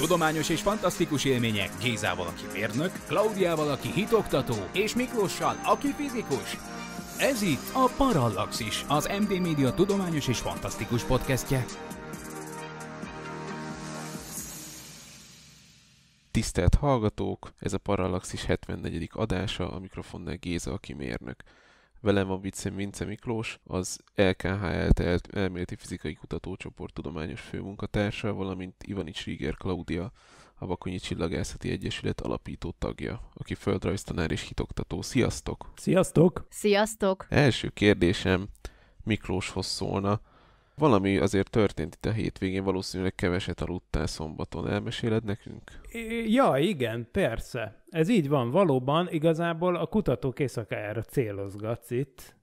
Tudományos és fantasztikus élmények Gézával, aki mérnök, Klaudiával, aki hitoktató, és Miklossal, aki fizikus. Ez itt a Parallaxis, az MD Media tudományos és fantasztikus podcastje. Tisztelt hallgatók, ez a Parallaxis 74. adása, a mikrofonnál Géza, aki mérnök. Velem van Vicem Vince Miklós, az eltelt elméleti fizikai kutatócsoport tudományos főmunkatársa, valamint Ivanics Riger Klaudia, a Bakonyi Csillagászati Egyesület alapító tagja, aki földrajztanár és hitoktató. Sziasztok! Sziasztok! Sziasztok! Első kérdésem Miklóshoz szólna. Valami azért történt itt a hétvégén, valószínűleg keveset aludtál szombaton. Elmeséled nekünk? Ja, igen, persze. Ez így van, valóban igazából a kutatók éjszakájára célozgatsz itt,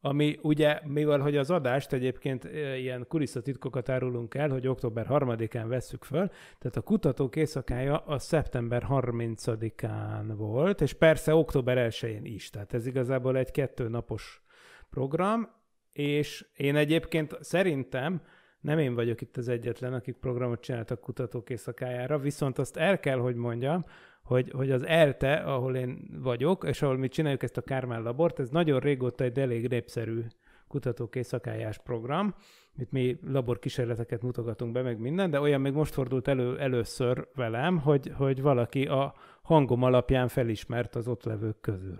ami ugye, mivel hogy az adást egyébként e, ilyen kulisszatitkokat árulunk el, hogy október 3-án vesszük föl, tehát a kutatók éjszakája a szeptember 30-án volt, és persze október 1-én is, tehát ez igazából egy napos program, és én egyébként szerintem nem én vagyok itt az egyetlen, akik programot csináltak kutatók éjszakájára, viszont azt el kell, hogy mondjam, hogy, hogy az ELTE, ahol én vagyok, és ahol mi csináljuk ezt a Kármán labort, ez nagyon régóta egy elég népszerű kutatók éjszakájás program. Itt mi laborkísérleteket mutogatunk be, meg minden, de olyan még most fordult elő először velem, hogy, hogy valaki a hangom alapján felismert az ott levők közül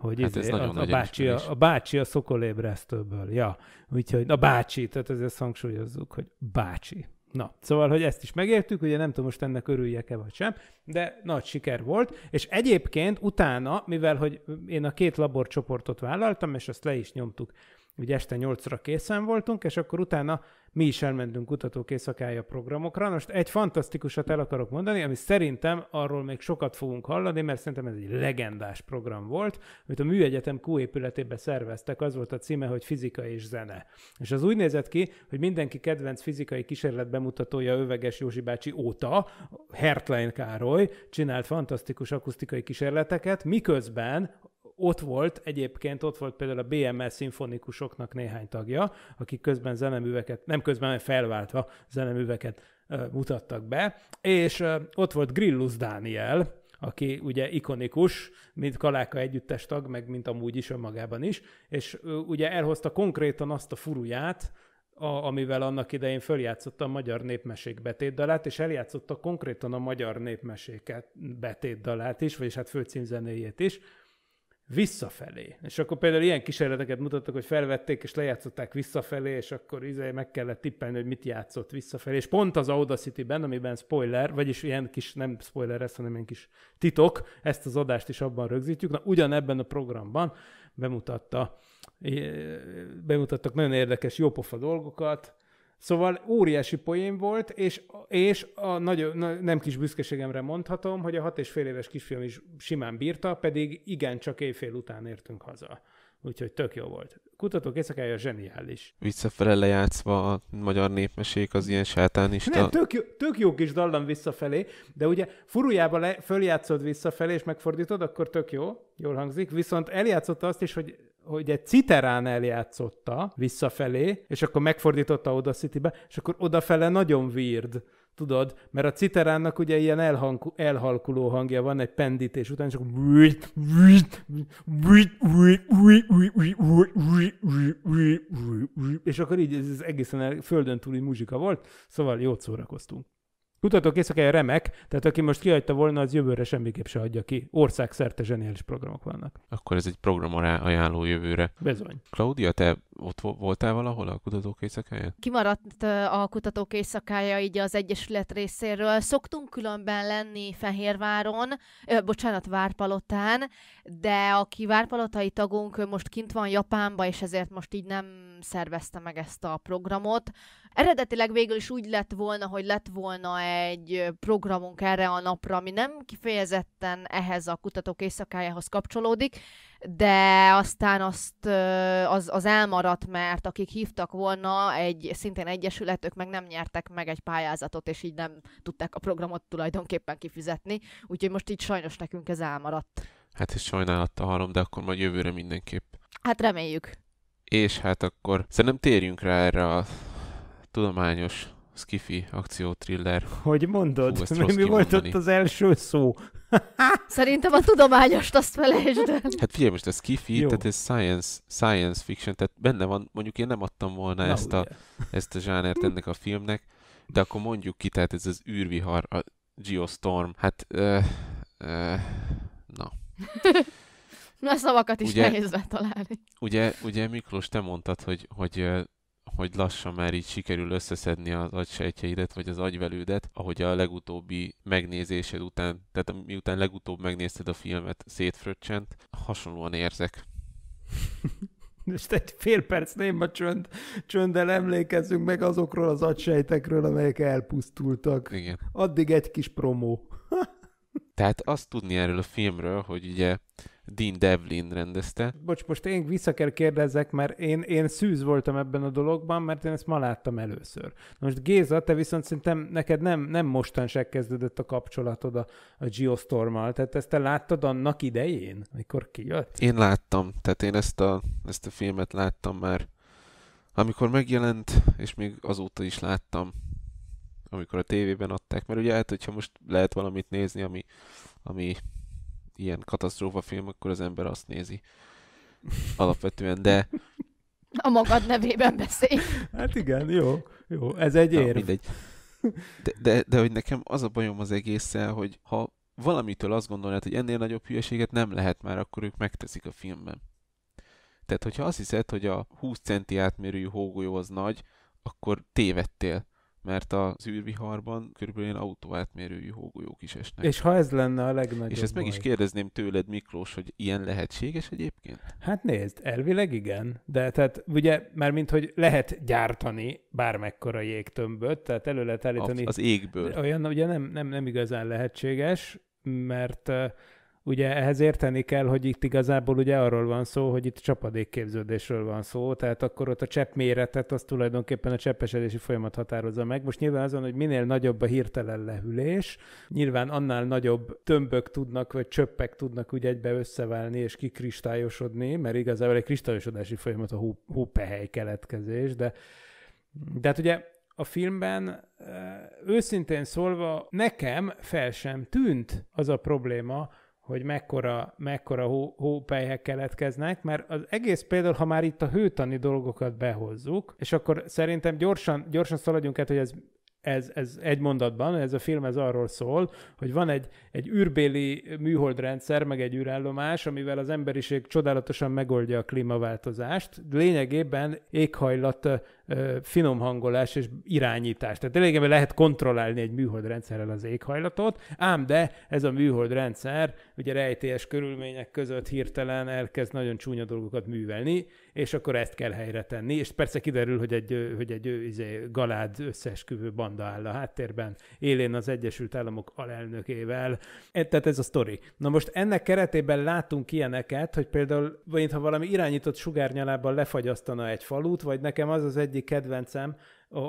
hogy hát ez izé, nagyon a, a, bácsi, a, a bácsi a szokolébresztőből, ja. Úgyhogy a bácsi, tehát ezért hangsúlyozzuk, hogy bácsi. Na, szóval, hogy ezt is megértük, ugye nem tudom most ennek örüljek-e vagy sem, de nagy siker volt, és egyébként utána, mivel hogy én a két laborcsoportot vállaltam, és azt le is nyomtuk, ugye este nyolcra készen voltunk, és akkor utána mi is elmentünk kutatók éjszakája programokra. Most egy fantasztikusat el akarok mondani, ami szerintem arról még sokat fogunk hallani, mert szerintem ez egy legendás program volt, amit a Műegyetem Q épületében szerveztek, az volt a címe, hogy fizika és zene. És az úgy nézett ki, hogy mindenki kedvenc fizikai kísérlet bemutatója Öveges Józsi bácsi óta, Hertlein Károly csinált fantasztikus akusztikai kísérleteket, miközben ott volt egyébként, ott volt például a BML szimfonikusoknak néhány tagja, akik közben zeneműveket, nem közben, hanem felváltva zeneműveket mutattak be, és ott volt Grillus Dániel, aki ugye ikonikus, mint Kaláka együttes tag, meg mint amúgy is önmagában is, és ugye elhozta konkrétan azt a furuját, a, amivel annak idején följátszotta a magyar népmesék betétdalát, és eljátszotta konkrétan a magyar népmeséket betétdalát is, vagyis hát főcímzenéjét is, visszafelé. És akkor például ilyen kísérleteket mutattak, hogy felvették és lejátszották visszafelé, és akkor izé meg kellett tippelni, hogy mit játszott visszafelé. És pont az Audacity-ben, amiben spoiler, vagyis ilyen kis, nem spoiler ez, hanem ilyen kis titok, ezt az adást is abban rögzítjük. Na, ugyanebben a programban bemutatta, bemutattak nagyon érdekes, jópofa dolgokat, Szóval óriási poén volt, és, és a nagy, na, nem kis büszkeségemre mondhatom, hogy a hat és fél éves kisfiam is simán bírta, pedig igen, csak éjfél után értünk haza. Úgyhogy tök jó volt. Kutatók éjszakája zseniális. Visszafele lejátszva a magyar népmesék az ilyen sátánista... Nem, tök jó, tök jó kis dallam visszafelé, de ugye furujába le, följátszod visszafelé, és megfordítod, akkor tök jó, jól hangzik, viszont eljátszotta azt is, hogy hogy egy citerán eljátszotta visszafelé, és akkor megfordította oda Citybe, és akkor odafele nagyon weird tudod, mert a citeránnak ugye ilyen elhang, elhalkuló hangja van egy pendítés után, és akkor és akkor így ez, ez egészen el, földön túli muzsika volt, szóval jót szórakoztunk. Kutatókészak remek, tehát aki most kihagyta volna, az jövőre semmiképp se hagyja ki. Országszerte zseniális programok vannak. Akkor ez egy program ajánló jövőre. Bizony. Claudia, te ott voltál valahol a kutatók éjszakája? Kimaradt a kutatók éjszakája így az Egyesület részéről. Szoktunk különben lenni Fehérváron, ö, bocsánat, Várpalotán, de aki várpalotai tagunk most kint van Japánba, és ezért most így nem szervezte meg ezt a programot. Eredetileg végül is úgy lett volna, hogy lett volna egy programunk erre a napra, ami nem kifejezetten ehhez a kutatók éjszakájához kapcsolódik, de aztán azt az, az elmaradt, mert akik hívtak volna, egy szintén egyesületök meg nem nyertek meg egy pályázatot, és így nem tudták a programot tulajdonképpen kifizetni, úgyhogy most így sajnos nekünk ez elmaradt. Hát és sajnálattal hallom, de akkor majd jövőre mindenképp. Hát reméljük. És hát akkor szerintem térjünk rá erre a tudományos skifi akció thriller. Hogy mondod? Hú, mi, mi volt ott az első szó? Szerintem a tudományost azt felejtsd el. Hát figyelj most, ez skifi, Jó. tehát ez science, science fiction, tehát benne van, mondjuk én nem adtam volna Na, ezt, a, ezt a zsánert ennek a filmnek, de akkor mondjuk ki, tehát ez az űrvihar, a Geostorm, hát uh, uh, na. Na, szavakat is ugye, nehéz találni. Ugye, ugye Miklós, te mondtad, hogy, hogy hogy lassan már így sikerül összeszedni az agysejtjeidet, vagy az agyvelődet, ahogy a legutóbbi megnézésed után, tehát miután legutóbb megnézted a filmet szétfröccsent, hasonlóan érzek. És egy fél perc néma csönd, csönddel emlékezzünk meg azokról az agysejtekről, amelyek elpusztultak. Igen. Addig egy kis promó. Tehát azt tudni erről a filmről, hogy ugye Dean Devlin rendezte. Bocs, most én vissza kell kérdezzek, mert én, én szűz voltam ebben a dologban, mert én ezt ma láttam először. most Géza, te viszont szerintem neked nem, nem mostanság kezdődött a kapcsolatod a, a Geostorm-mal, tehát ezt te láttad annak idején, amikor kijött? Én láttam, tehát én ezt a, ezt a filmet láttam már, amikor megjelent, és még azóta is láttam, amikor a tévében adták, mert ugye hát, hogyha most lehet valamit nézni, ami, ami ilyen katasztrófa film, akkor az ember azt nézi alapvetően, de... A magad nevében beszél. Hát igen, jó, jó, ez egy érv. Na, De, de, de hogy nekem az a bajom az egésszel, hogy ha valamitől azt gondolnád, hogy ennél nagyobb hülyeséget nem lehet már, akkor ők megteszik a filmben. Tehát, hogyha azt hiszed, hogy a 20 centi átmérőjű hógolyó az nagy, akkor tévedtél mert az űrviharban körülbelül ilyen autóátmérőjű hógolyók is esnek. És ha ez lenne a legnagyobb És ezt meg baj. is kérdezném tőled, Miklós, hogy ilyen lehetséges egyébként? Hát nézd, elvileg igen, de tehát ugye már mint hogy lehet gyártani bármekkora jégtömböt, tehát elő lehet állítani. Az, az égből. Olyan ugye nem, nem, nem igazán lehetséges, mert Ugye ehhez érteni kell, hogy itt igazából ugye arról van szó, hogy itt csapadékképződésről van szó, tehát akkor ott a csepp méretet az tulajdonképpen a cseppesedési folyamat határozza meg. Most nyilván azon, hogy minél nagyobb a hirtelen lehűlés, nyilván annál nagyobb tömbök tudnak, vagy csöppek tudnak úgy egybe összeválni és kikristályosodni, mert igazából egy kristályosodási folyamat a húpehely hópehely keletkezés, de de hát ugye a filmben őszintén szólva nekem fel sem tűnt az a probléma, hogy mekkora, mekkora hó, hópelyhek keletkeznek, mert az egész például, ha már itt a hőtani dolgokat behozzuk, és akkor szerintem gyorsan, gyorsan szaladjunk át, hogy ez ez, ez egy mondatban, ez a film ez arról szól, hogy van egy, egy űrbéli műholdrendszer, meg egy űrállomás, amivel az emberiség csodálatosan megoldja a klímaváltozást. Lényegében éghajlat finom hangolás és irányítás. Tehát lényegében lehet kontrollálni egy műholdrendszerrel az éghajlatot, ám de ez a műholdrendszer ugye rejtélyes körülmények között hirtelen elkezd nagyon csúnya dolgokat művelni, és akkor ezt kell helyre tenni, és persze kiderül, hogy egy, hogy egy izé, galád összeesküvő banda áll a háttérben, élén az Egyesült Államok alelnökével. E, tehát ez a sztori. Na most ennek keretében látunk ilyeneket, hogy például, vagy ha valami irányított sugárnyalában lefagyasztana egy falut, vagy nekem az az egyik egyik kedvencem,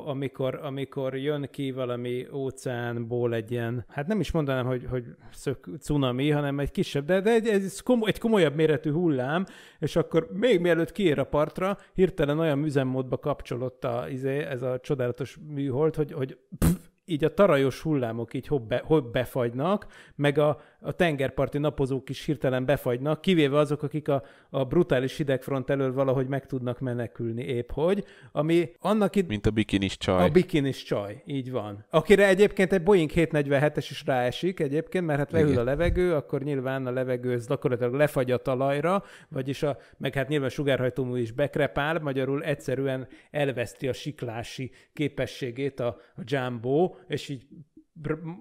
amikor, amikor jön ki valami óceánból egy ilyen, hát nem is mondanám, hogy, hogy szök, cunami, hanem egy kisebb, de, de egy, egy, komoly, egy komolyabb méretű hullám, és akkor még mielőtt kiér a partra, hirtelen olyan üzemmódba kapcsolott a, izé, ez a csodálatos műhold, hogy, hogy pff, így a tarajos hullámok így hobb, be, hobb befagynak, meg a, a tengerparti napozók is hirtelen befagynak, kivéve azok, akik a, a brutális hidegfront elől valahogy meg tudnak menekülni épp hogy, ami annak itt... Mint a bikinis csaj. A bikinis csaj, így van. Akire egyébként egy Boeing 747-es is ráesik egyébként, mert hát lehűl a levegő, akkor nyilván a levegő az gyakorlatilag lefagy a talajra, vagyis a, meg hát nyilván sugárhajtómű is bekrepál, magyarul egyszerűen elveszti a siklási képességét a, a Jumbo, és így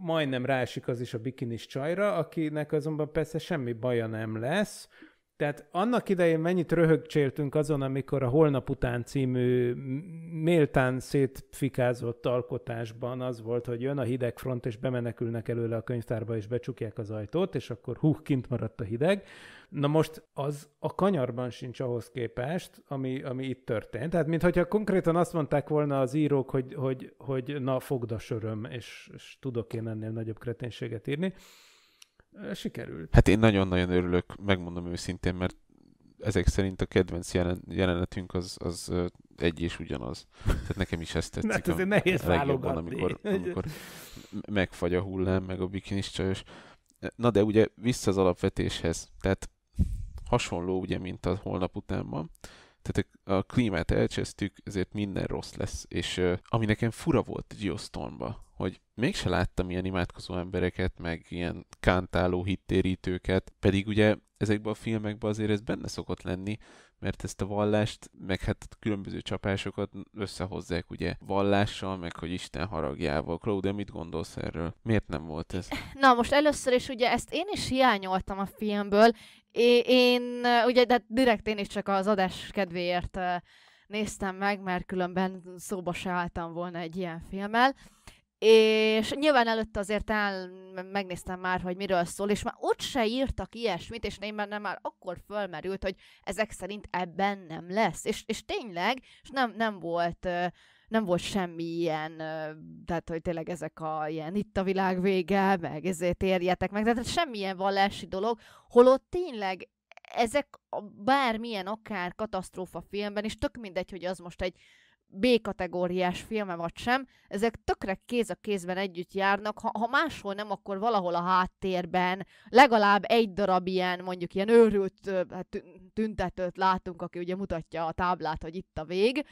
majdnem rásik az is a bikinis csajra, akinek azonban persze semmi baja nem lesz. Tehát annak idején mennyit röhögcséltünk azon, amikor a Holnap után című méltán szétfikázott alkotásban az volt, hogy jön a hideg front, és bemenekülnek előle a könyvtárba, és becsukják az ajtót, és akkor hú, kint maradt a hideg. Na most az a kanyarban sincs ahhoz képest, ami, ami itt történt. Tehát, mintha konkrétan azt mondták volna az írók, hogy, hogy, hogy na, fogd a söröm, és, és tudok én ennél nagyobb kreténséget írni. Sikerült. Hát én nagyon-nagyon örülök, megmondom őszintén, mert ezek szerint a kedvenc jelenetünk az, az egy és ugyanaz. Tehát nekem is ezt tetszik. hát azért nehéz legjobban, amikor, amikor megfagy a hullám, meg a bikinis csajos. Na de ugye vissza az alapvetéshez. Tehát hasonló ugye, mint a holnap van. Tehát a klímát elcsesztük, ezért minden rossz lesz. És ami nekem fura volt Geostormba, hogy mégse láttam ilyen imádkozó embereket, meg ilyen kántáló hittérítőket, pedig ugye ezekben a filmekben azért ez benne szokott lenni, mert ezt a vallást, meg hát különböző csapásokat összehozzák ugye vallással, meg hogy Isten haragjával. Claudia, mit gondolsz erről? Miért nem volt ez? Na most először is ugye ezt én is hiányoltam a filmből, É, én, ugye, de direkt én is csak az adás kedvéért néztem meg, mert különben szóba se álltam volna egy ilyen filmmel. És nyilván előtte azért el, megnéztem már, hogy miről szól, és már ott se írtak ilyesmit, és én bennem már akkor fölmerült, hogy ezek szerint ebben nem lesz. És, és tényleg, és nem, nem volt nem volt semmi ilyen, tehát hogy tényleg ezek a ilyen itt a világ vége, meg ezért érjetek meg, tehát semmilyen vallási dolog, holott tényleg ezek a bármilyen akár katasztrófa filmben, és tök mindegy, hogy az most egy B-kategóriás filme vagy sem, ezek tökre kéz a kézben együtt járnak, ha, ha máshol nem, akkor valahol a háttérben legalább egy darab ilyen, mondjuk ilyen őrült hát tüntetőt látunk, aki ugye mutatja a táblát, hogy itt a vég,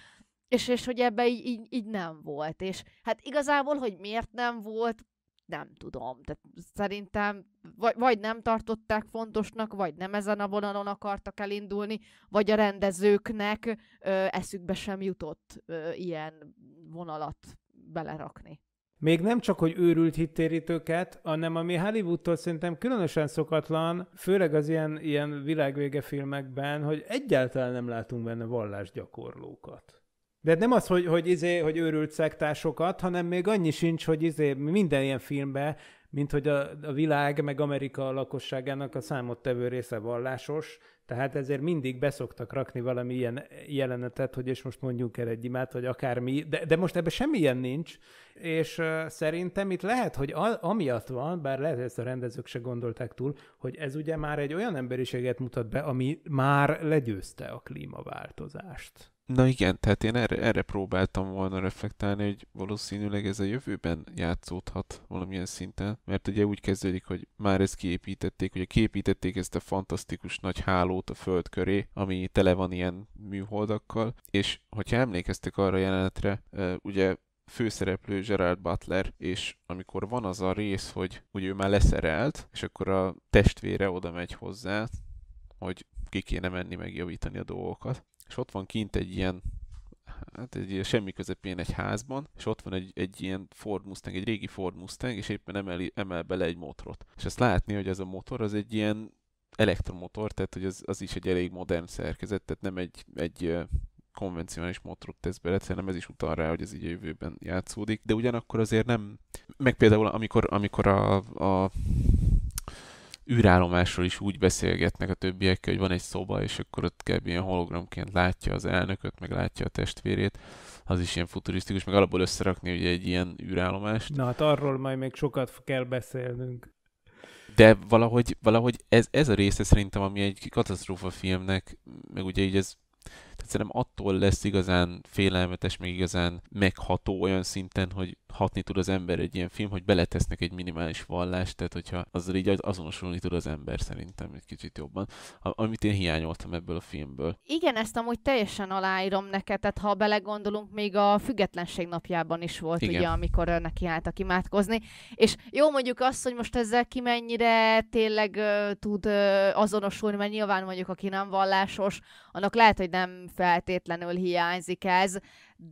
és, és hogy ebbe így, így, így nem volt. És hát igazából, hogy miért nem volt, nem tudom. Tehát szerintem vagy, vagy nem tartották fontosnak, vagy nem ezen a vonalon akartak elindulni, vagy a rendezőknek ö, eszükbe sem jutott ö, ilyen vonalat belerakni. Még nem csak, hogy őrült hittérítőket, hanem ami Hollywoodtól szerintem különösen szokatlan, főleg az ilyen, ilyen világvége filmekben, hogy egyáltalán nem látunk benne vallásgyakorlókat. De nem az, hogy, hogy, izé, hogy őrült szektásokat, hanem még annyi sincs, hogy izé minden ilyen filmben, mint hogy a, a világ meg Amerika lakosságának a számottevő része vallásos, tehát ezért mindig beszoktak rakni valami ilyen jelenetet, hogy és most mondjunk el egy imát, vagy akármi, de, de most ebben semmilyen nincs, és uh, szerintem itt lehet, hogy a, amiatt van, bár lehet, hogy ezt a rendezők se gondolták túl, hogy ez ugye már egy olyan emberiséget mutat be, ami már legyőzte a klímaváltozást. Na igen, tehát én erre, erre próbáltam volna reflektálni, hogy valószínűleg ez a jövőben játszódhat valamilyen szinten, mert ugye úgy kezdődik, hogy már ezt kiépítették, ugye kiépítették ezt a fantasztikus nagy hálót a föld köré, ami tele van ilyen műholdakkal, és hogyha emlékeztek arra a jelenetre, ugye főszereplő Gerald Butler, és amikor van az a rész, hogy ugye ő már leszerelt, és akkor a testvére oda megy hozzá, hogy ki kéne menni megjavítani a dolgokat, és ott van kint egy ilyen hát egy ilyen semmi közepén egy házban, és ott van egy, egy ilyen Ford Mustang, egy régi Ford Mustang, és éppen emeli, emel bele egy motorot. És ezt látni, hogy ez a motor az egy ilyen elektromotor, tehát hogy az, az is egy elég modern szerkezet, tehát nem egy, egy konvencionális motorot tesz bele, szerintem ez is utal rá, hogy ez így a jövőben játszódik, de ugyanakkor azért nem, meg például amikor, amikor a, a űrállomásról is úgy beszélgetnek a többiekkel, hogy van egy szoba, és akkor ott kb. ilyen hologramként látja az elnököt, meg látja a testvérét. Az is ilyen futurisztikus, meg alapból összerakni ugye egy ilyen űrállomást. Na hát arról majd még sokat kell beszélnünk. De valahogy, valahogy ez, ez a része szerintem, ami egy katasztrófa filmnek, meg ugye így ez tehát szerintem attól lesz igazán félelmetes, még igazán megható olyan szinten, hogy hatni tud az ember egy ilyen film, hogy beletesznek egy minimális vallást, tehát hogyha az így azonosulni tud az ember szerintem egy kicsit jobban, amit én hiányoltam ebből a filmből. Igen, ezt amúgy teljesen aláírom neked, tehát ha belegondolunk, még a függetlenség napjában is volt, Igen. ugye, amikor neki álltak imádkozni, és jó mondjuk azt, hogy most ezzel ki mennyire tényleg uh, tud uh, azonosulni, mert nyilván mondjuk aki nem vallásos, annak lehet, hogy nem feltétlenül hiányzik ez,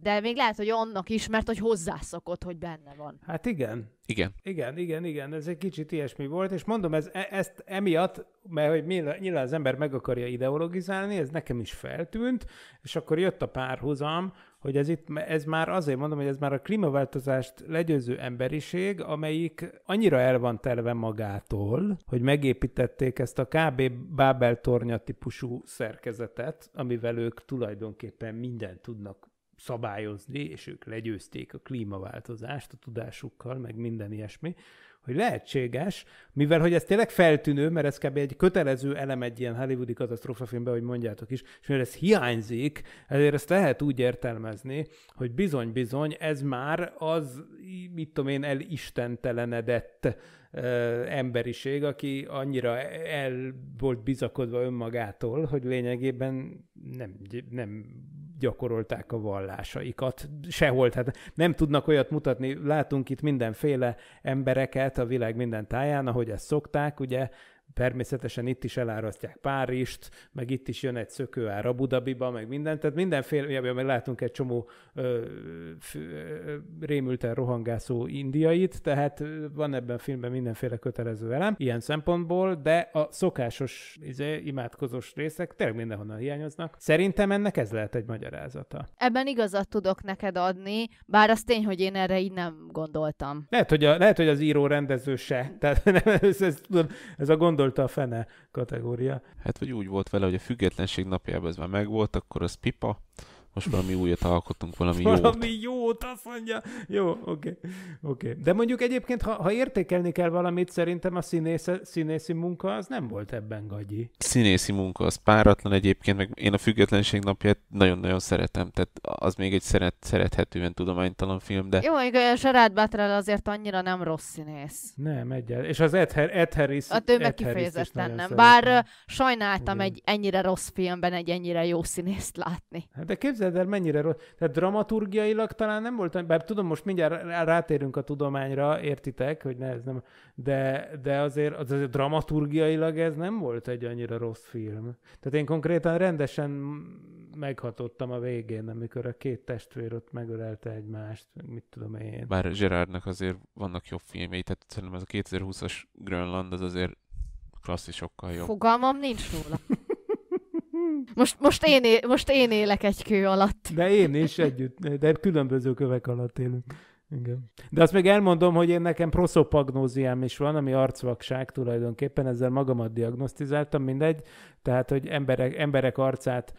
de még lehet, hogy annak is, mert hogy hozzászokott, hogy benne van. Hát igen. Igen. Igen, igen, igen, ez egy kicsit ilyesmi volt, és mondom, ez, e, ezt emiatt, mert hogy nyilván az ember meg akarja ideologizálni, ez nekem is feltűnt, és akkor jött a párhuzam, hogy ez, itt, ez már azért mondom, hogy ez már a klímaváltozást legyőző emberiség, amelyik annyira el van telve magától, hogy megépítették ezt a kb. Bábel tornya típusú szerkezetet, amivel ők tulajdonképpen mindent tudnak szabályozni, és ők legyőzték a klímaváltozást a tudásukkal, meg minden ilyesmi, hogy lehetséges, mivel hogy ez tényleg feltűnő, mert ez kb. egy kötelező elem egy ilyen hollywoodi katasztrófafilmben, hogy mondjátok is, és mivel ez hiányzik, ezért ezt lehet úgy értelmezni, hogy bizony-bizony ez már az, mit tudom én, elistentelenedett emberiség, aki annyira el volt bizakodva önmagától, hogy lényegében nem, nem gyakorolták a vallásaikat. Sehol, tehát nem tudnak olyat mutatni. Látunk itt mindenféle embereket a világ minden táján, ahogy ezt szokták, ugye természetesen itt is elárasztják Párizst, meg itt is jön egy szökőár a Budabiba, meg mindent, tehát mindenféle, meg látunk egy csomó rémülten rohangászó indiait, tehát van ebben a filmben mindenféle kötelező elem, ilyen szempontból, de a szokásos izé, imádkozós részek tényleg mindenhonnan hiányoznak. Szerintem ennek ez lehet egy magyarázata. Ebben igazat tudok neked adni, bár az tény, hogy én erre így nem gondoltam. Lehet, hogy, a, lehet, hogy az író rendező se. Tehát nem, ez, ez, ez a gondol közölte a fene kategória. Hát, vagy úgy volt vele, hogy a függetlenség napjában ez már megvolt, akkor az pipa, most valami újat alkotunk, valami, jót. Valami jót, azt mondja. Jó, oké. Okay. Okay. De mondjuk egyébként, ha, ha értékelni kell valamit, szerintem a színésze, színészi munka az nem volt ebben gagyi. Színészi munka az páratlan egyébként, meg én a Függetlenség napját nagyon-nagyon szeretem, tehát az még egy szeret, szerethetően tudománytalan film, de... Jó, a Gerard Butler azért annyira nem rossz színész. Nem, egyel. És az Ed, Her- Ed Harris... A ő meg kifejezetten nem. Szeretem. Bár sajnáltam Igen. egy ennyire rossz filmben egy ennyire jó színészt látni. Hát de képzel képzeld el, mennyire rossz. Tehát dramaturgiailag talán nem volt, bár tudom, most mindjárt rátérünk a tudományra, értitek, hogy ne, ez nem, de, de azért, azért dramaturgiailag ez nem volt egy annyira rossz film. Tehát én konkrétan rendesen meghatottam a végén, amikor a két testvér ott megölelte egymást, mit tudom én. Bár Gerardnak azért vannak jobb filmjei, tehát szerintem ez a 2020-as Grönland az azért klasszisokkal jobb. Fogalmam nincs róla. Most, most, én él, most én élek egy kő alatt. De én is együtt, de különböző kövek alatt élünk. Igen. De azt még elmondom, hogy én nekem proszopagnóziám is van, ami arcvakság tulajdonképpen, ezzel magamat diagnosztizáltam, mindegy, tehát, hogy emberek, emberek arcát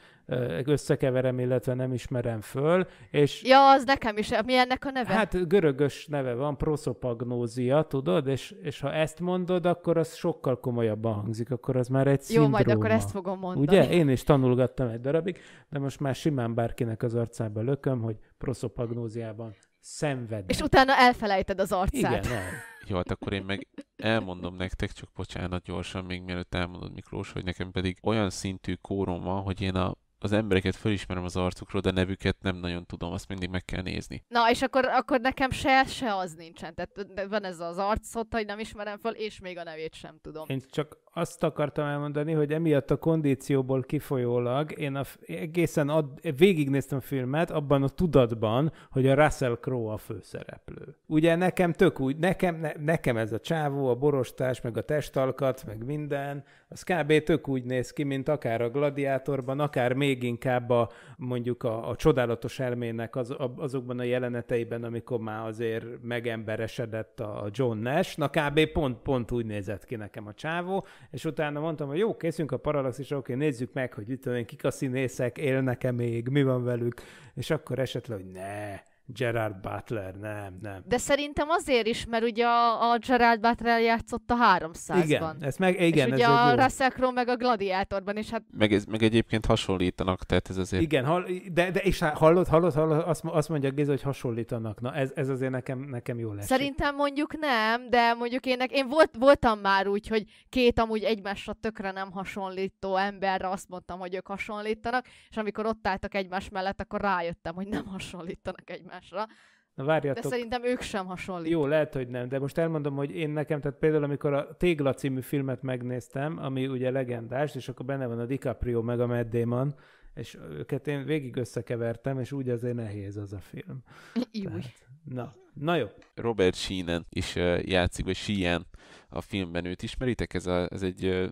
összekeverem, illetve nem ismerem föl, és... Ja, az nekem is, mi ennek a neve? Hát görögös neve van, proszopagnózia, tudod, és, és ha ezt mondod, akkor az sokkal komolyabban hangzik, akkor az már egy Jó, szindróma. majd akkor ezt fogom mondani. Ugye? Én is tanulgattam egy darabig, de most már simán bárkinek az arcába lököm, hogy proszopagnóziában szenvedni. És utána elfelejted az arcát. Igen, nem. Jó, hát akkor én meg elmondom nektek, csak bocsánat gyorsan, még mielőtt elmondod Miklós, hogy nekem pedig olyan szintű kórom van, hogy én a az embereket fölismerem az arcukról, de nevüket nem nagyon tudom, azt mindig meg kell nézni. Na, és akkor, akkor nekem se, se az nincsen. Tehát van ez az arcot, hogy nem ismerem föl, és még a nevét sem tudom. Én csak azt akartam elmondani, hogy emiatt a kondícióból kifolyólag én a, egészen ad, végignéztem a filmet abban a tudatban, hogy a Russell Crowe a főszereplő. Ugye nekem tök úgy, nekem, ne, nekem ez a csávó, a borostás, meg a testalkat, meg minden, az kb. tök úgy néz ki, mint akár a Gladiátorban, akár még inkább a, mondjuk a, a csodálatos elmének az, a, azokban a jeleneteiben, amikor már azért megemberesedett a John Nash, na kb. pont, pont úgy nézett ki nekem a csávó, és utána mondtam, hogy jó, készünk a Parallaxisra, oké, nézzük meg, hogy itt kik a színészek, élnek-e még, mi van velük, és akkor esetleg, hogy ne, Gerard Butler, nem, nem. De szerintem azért is, mert ugye a, a Gerard Butler játszott a 300-ban. Igen, ez meg, igen, és ugye ez a jó. Russell Crowe meg a Gladiátorban, és hát... Meg, ez, meg egyébként hasonlítanak, tehát ez azért... Igen, hall, de, de és hallod, hallod, hallod, azt, azt mondja Géza, hogy hasonlítanak. Na, ez, ez azért nekem, nekem jó lesz. Szerintem mondjuk nem, de mondjuk én, én volt, voltam már úgy, hogy két amúgy egymásra tökre nem hasonlító emberre azt mondtam, hogy ők hasonlítanak, és amikor ott álltak egymás mellett, akkor rájöttem, hogy nem hasonlítanak egymásra egymásra. Na várjatok. De szerintem ők sem hasonlít. Jó, lehet, hogy nem, de most elmondom, hogy én nekem, tehát például amikor a Tégla című filmet megnéztem, ami ugye legendás, és akkor benne van a DiCaprio meg a Matt Damon, és őket én végig összekevertem, és úgy azért nehéz az a film. Júj. Tehát, na, na jó. Robert Sheehan is játszik, vagy Sheehan a filmben őt ismeritek? Ez, a, ez egy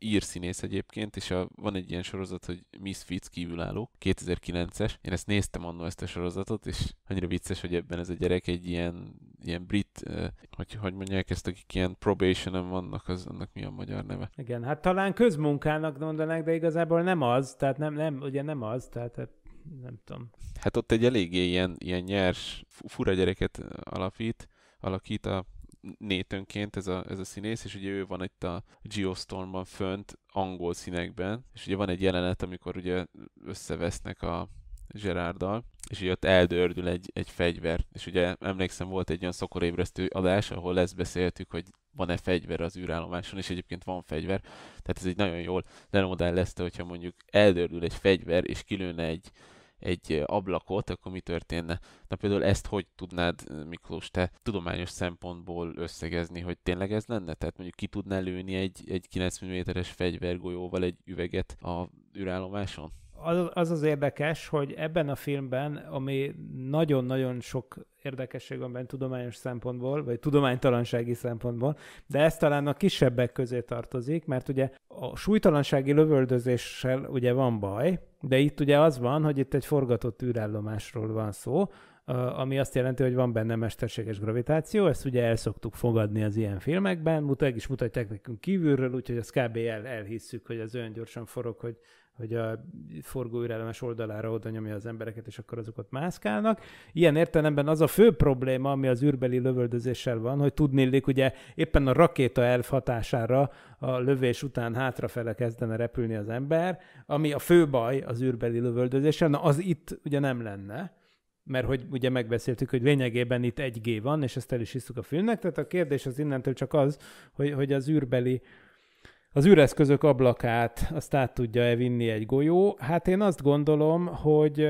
ír színész egyébként, és a, van egy ilyen sorozat, hogy Miss Fitz kívülálló, 2009-es. Én ezt néztem annó ezt a sorozatot, és annyira vicces, hogy ebben ez a gyerek egy ilyen, ilyen brit, eh, hogy, hogy mondják ezt, akik ilyen probation vannak, az annak mi a magyar neve. Igen, hát talán közmunkának mondanák, de igazából nem az, tehát nem, nem ugye nem az, tehát hát nem tudom. Hát ott egy eléggé ilyen, ilyen nyers, fura gyereket alapít, alakít a nétönként ez a, ez a színész, és ugye ő van itt a Geostormban fönt, angol színekben, és ugye van egy jelenet, amikor ugye összevesznek a Gerarddal, és ugye ott eldördül egy, egy fegyver. És ugye emlékszem, volt egy olyan szokorébresztő adás, ahol lesz beszéltük, hogy van-e fegyver az űrállomáson, és egyébként van fegyver. Tehát ez egy nagyon jól lesz, hogyha mondjuk eldördül egy fegyver, és kilőne egy egy ablakot, akkor mi történne? Na például ezt hogy tudnád, Miklós, te tudományos szempontból összegezni, hogy tényleg ez lenne? Tehát mondjuk ki tudná lőni egy, egy 90 mm-es fegyvergolyóval egy üveget a űrállomáson? az az érdekes, hogy ebben a filmben, ami nagyon-nagyon sok érdekesség van benne tudományos szempontból, vagy tudománytalansági szempontból, de ez talán a kisebbek közé tartozik, mert ugye a súlytalansági lövöldözéssel ugye van baj, de itt ugye az van, hogy itt egy forgatott űrállomásról van szó, ami azt jelenti, hogy van benne mesterséges gravitáció, ezt ugye el szoktuk fogadni az ilyen filmekben, mutatják is mutatják nekünk kívülről, úgyhogy az kb. El, elhisszük, hogy az olyan gyorsan forog, hogy hogy a forgóürelmes oldalára oda nyomja az embereket, és akkor azok ott mászkálnak. Ilyen értelemben az a fő probléma, ami az űrbeli lövöldözéssel van, hogy tudnélik, ugye éppen a rakéta elf hatására a lövés után hátrafele kezdene repülni az ember, ami a fő baj az űrbeli lövöldözéssel, na az itt ugye nem lenne mert hogy ugye megbeszéltük, hogy lényegében itt 1G van, és ezt el is hiszük a filmnek, tehát a kérdés az innentől csak az, hogy, hogy az űrbeli az üreszközök ablakát azt át tudja-e vinni egy golyó? Hát én azt gondolom, hogy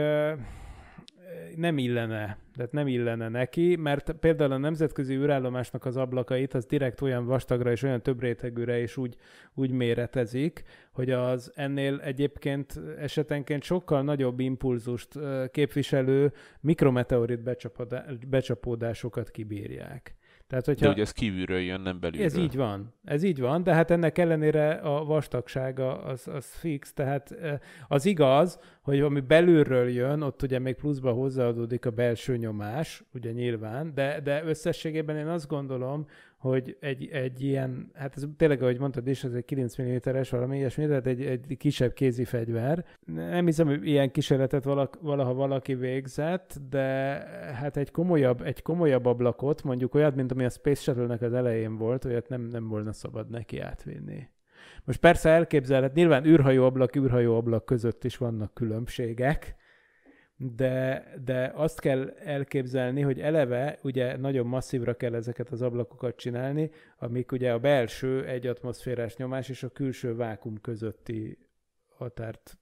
nem illene, tehát nem illene neki, mert például a nemzetközi űrállomásnak az ablakait az direkt olyan vastagra és olyan több rétegűre is úgy, úgy méretezik, hogy az ennél egyébként esetenként sokkal nagyobb impulzust képviselő mikrometeorit becsapódásokat kibírják. Tehát, hogyha... De ugye ez kívülről jön, nem belülről. Ez így van, ez így van, de hát ennek ellenére a vastagsága az, az fix, tehát az igaz, hogy ami belülről jön, ott ugye még pluszba hozzáadódik a belső nyomás, ugye nyilván, de, de összességében én azt gondolom, hogy egy, egy ilyen, hát ez tényleg, ahogy mondtad is, ez egy 9 mm-es valami ilyesmi, tehát egy, egy kisebb kézi fegyver. Nem hiszem, hogy ilyen kísérletet valak, valaha valaki végzett, de hát egy komolyabb, egy komolyabb ablakot, mondjuk olyat, mint ami a Space Shuttle-nek az elején volt, olyat nem, nem volna szabad neki átvinni. Most persze elképzelhet, nyilván ablak űrhajó ablak között is vannak különbségek, de, de azt kell elképzelni, hogy eleve ugye nagyon masszívra kell ezeket az ablakokat csinálni, amik ugye a belső egy atmoszférás nyomás és a külső vákum közötti határt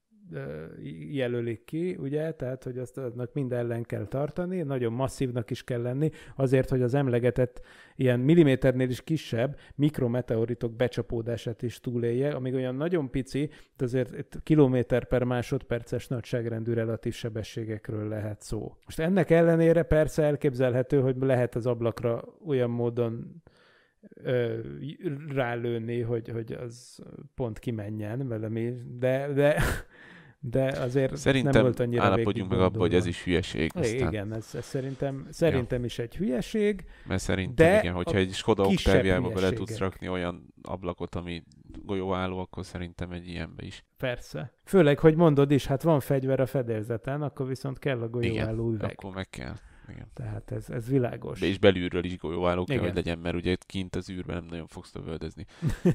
jelölik ki, ugye, tehát hogy azt annak mind ellen kell tartani, nagyon masszívnak is kell lenni, azért, hogy az emlegetett ilyen milliméternél is kisebb mikrometeoritok becsapódását is túlélje, amíg olyan nagyon pici, de azért kilométer per másodperces nagyságrendű relatív sebességekről lehet szó. Most ennek ellenére persze elképzelhető, hogy lehet az ablakra olyan módon rálőni, hogy, hogy az pont kimenjen velem, de, de de azért szerintem nem volt annyira állapodjunk meg abba, hogy ez is hülyeség. É, aztán... Igen, ez, ez szerintem, szerintem ja. is egy hülyeség. Mert szerintem de igen, hogyha egy Skoda Octaviába bele tudsz rakni olyan ablakot, ami golyóálló, akkor szerintem egy ilyenbe is. Persze. Főleg, hogy mondod is, hát van fegyver a fedélzeten, akkor viszont kell a golyóálló üveg. akkor meg kell. Igen. Tehát ez, ez világos. De és belülről is golyóálló kell, hogy legyen, mert ugye kint az űrben nem nagyon fogsz tövöldözni.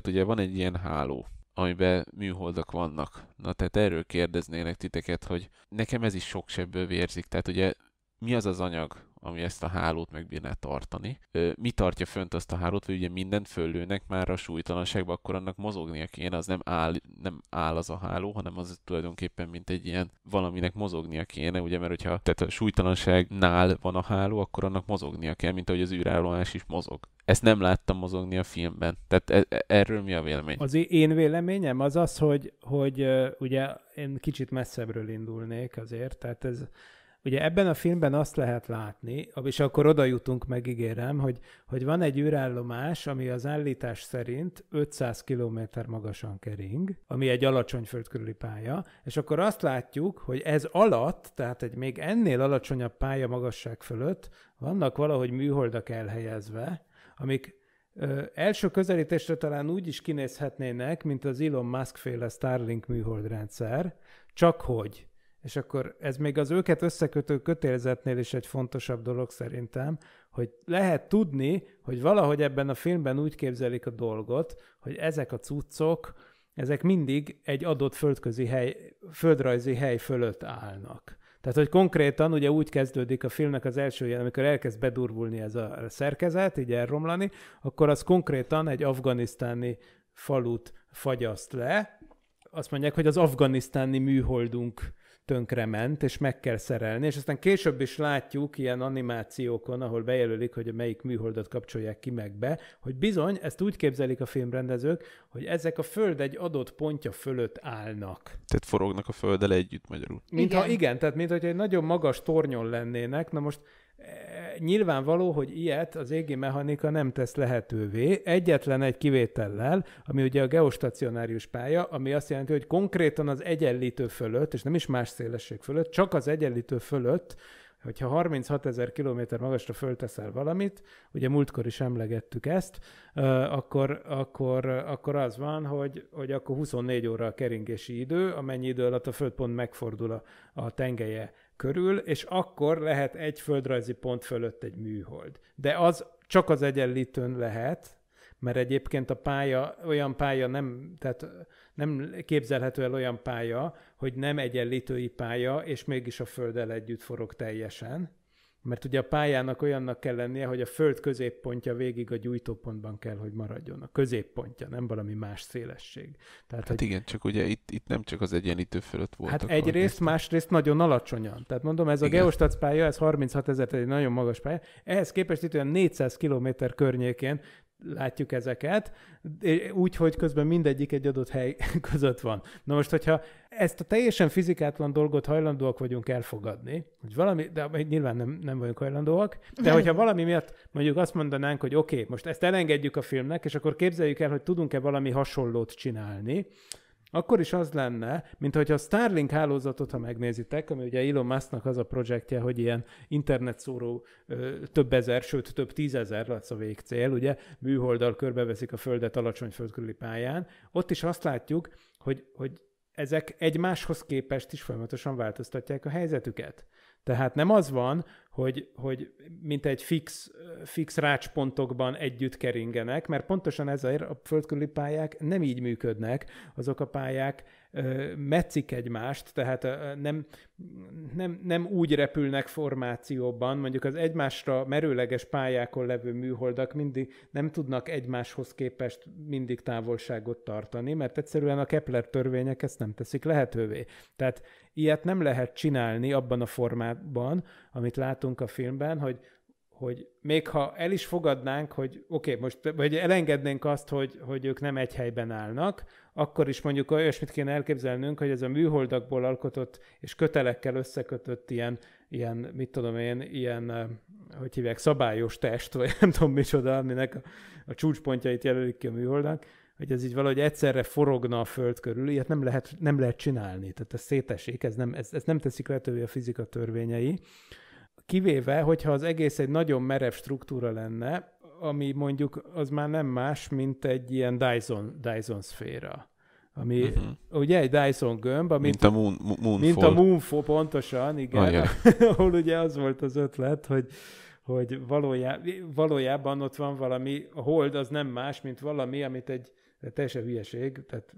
Tehát ugye van egy ilyen háló, amiben műholdak vannak. Na tehát erről kérdeznének titeket, hogy nekem ez is sok sebből vérzik. Tehát ugye mi az az anyag, ami ezt a hálót meg bírná tartani. Mi tartja fönt azt a hálót, hogy ugye mindent föllőnek már a súlytalanságba, akkor annak mozognia kéne, az nem áll, nem áll az a háló, hanem az tulajdonképpen mint egy ilyen valaminek mozognia kéne, ugye, mert hogyha tehát a súlytalanságnál van a háló, akkor annak mozognia kell, mint ahogy az űrállomás is mozog. Ezt nem láttam mozogni a filmben. Tehát e-, e erről mi a vélemény? Az én véleményem az az, hogy, hogy ugye én kicsit messzebbről indulnék azért, tehát ez Ugye ebben a filmben azt lehet látni, és akkor oda jutunk, megígérem, hogy, hogy van egy űrállomás, ami az állítás szerint 500 km magasan kering, ami egy alacsony földkörüli pálya, és akkor azt látjuk, hogy ez alatt, tehát egy még ennél alacsonyabb pálya magasság fölött vannak valahogy műholdak elhelyezve, amik Ö, első közelítésre talán úgy is kinézhetnének, mint az Elon Musk féle Starlink műholdrendszer, csak hogy és akkor ez még az őket összekötő kötélzetnél is egy fontosabb dolog szerintem, hogy lehet tudni, hogy valahogy ebben a filmben úgy képzelik a dolgot, hogy ezek a cuccok, ezek mindig egy adott földközi hely, földrajzi hely fölött állnak. Tehát, hogy konkrétan ugye úgy kezdődik a filmnek az első ilyen, amikor elkezd bedurvulni ez a szerkezet, így elromlani, akkor az konkrétan egy afganisztáni falut fagyaszt le. Azt mondják, hogy az afganisztáni műholdunk ment, és meg kell szerelni, és aztán később is látjuk ilyen animációkon, ahol bejelölik, hogy melyik műholdat kapcsolják ki meg be, hogy bizony, ezt úgy képzelik a filmrendezők, hogy ezek a föld egy adott pontja fölött állnak. Tehát forognak a földdel együtt magyarul. Mintha igen. igen, tehát mintha egy nagyon magas tornyon lennének, na most Nyilvánvaló, hogy ilyet az égi mechanika nem tesz lehetővé, egyetlen egy kivétellel, ami ugye a geostacionárius pálya, ami azt jelenti, hogy konkrétan az egyenlítő fölött, és nem is más szélesség fölött, csak az egyenlítő fölött, hogyha 36 ezer kilométer magasra fölteszel valamit, ugye múltkor is emlegettük ezt, akkor, akkor, akkor az van, hogy, hogy akkor 24 óra a keringési idő, amennyi idő alatt a föld pont megfordul a, a tengelye körül, és akkor lehet egy földrajzi pont fölött egy műhold. De az csak az egyenlítőn lehet, mert egyébként a pálya, olyan pálya nem, tehát nem képzelhető el olyan pálya, hogy nem egyenlítői pálya, és mégis a Földdel együtt forog teljesen mert ugye a pályának olyannak kell lennie, hogy a föld középpontja végig a gyújtópontban kell, hogy maradjon. A középpontja, nem valami más szélesség. Tehát, hát hogy... igen, csak ugye itt, itt nem csak az egyenlítő fölött volt. Hát egyrészt, másrészt nagyon alacsonyan. Tehát mondom, ez a geostac pálya, ez 36 ezer, egy nagyon magas pálya. Ehhez képest itt olyan 400 km környékén látjuk ezeket, úgy, hogy közben mindegyik egy adott hely között van. Na most, hogyha ezt a teljesen fizikátlan dolgot hajlandóak vagyunk elfogadni, hogy valami, de nyilván nem, nem vagyunk hajlandóak, de hogyha valami miatt mondjuk azt mondanánk, hogy oké, okay, most ezt elengedjük a filmnek, és akkor képzeljük el, hogy tudunk-e valami hasonlót csinálni, akkor is az lenne, mint hogyha a Starlink hálózatot, ha megnézitek, ami ugye Elon Musknak az a projektje, hogy ilyen internetszóró több ezer, sőt több tízezer lesz a végcél, ugye műholdal körbeveszik a Földet alacsony földkörüli pályán, ott is azt látjuk, hogy, hogy ezek egymáshoz képest is folyamatosan változtatják a helyzetüket. Tehát nem az van, hogy, hogy mint egy fix, fix rácspontokban együtt keringenek, mert pontosan ezért a földkörüli pályák nem így működnek, azok a pályák meccik egymást, tehát nem, nem, nem úgy repülnek formációban, mondjuk az egymásra merőleges pályákon levő műholdak mindig nem tudnak egymáshoz képest mindig távolságot tartani, mert egyszerűen a Kepler törvények ezt nem teszik lehetővé. Tehát ilyet nem lehet csinálni abban a formában, amit látunk a filmben, hogy hogy még ha el is fogadnánk, hogy oké, okay, most, vagy elengednénk azt, hogy, hogy ők nem egy helyben állnak, akkor is mondjuk olyasmit kéne elképzelnünk, hogy ez a műholdakból alkotott és kötelekkel összekötött ilyen, ilyen mit tudom én, ilyen, eh, hogy hívják, szabályos test, vagy nem tudom micsoda, aminek a, a csúcspontjait jelölik ki a műholdak, hogy ez így valahogy egyszerre forogna a föld körül, ilyet nem lehet, nem lehet csinálni, tehát ez szétesik, ez nem, ez, ez nem teszik lehetővé a fizika törvényei. Kivéve, hogyha az egész egy nagyon merev struktúra lenne, ami mondjuk az már nem más, mint egy ilyen Dyson, Dyson szféra. Ami, uh-huh. ugye egy Dyson gömb, amit, mint a moon, moonfall. Mint a moonfall, pontosan, igen. Oh, yeah. ahol ugye az volt az ötlet, hogy, hogy valójá, valójában ott van valami, a hold az nem más, mint valami, amit egy teljesen hülyeség, tehát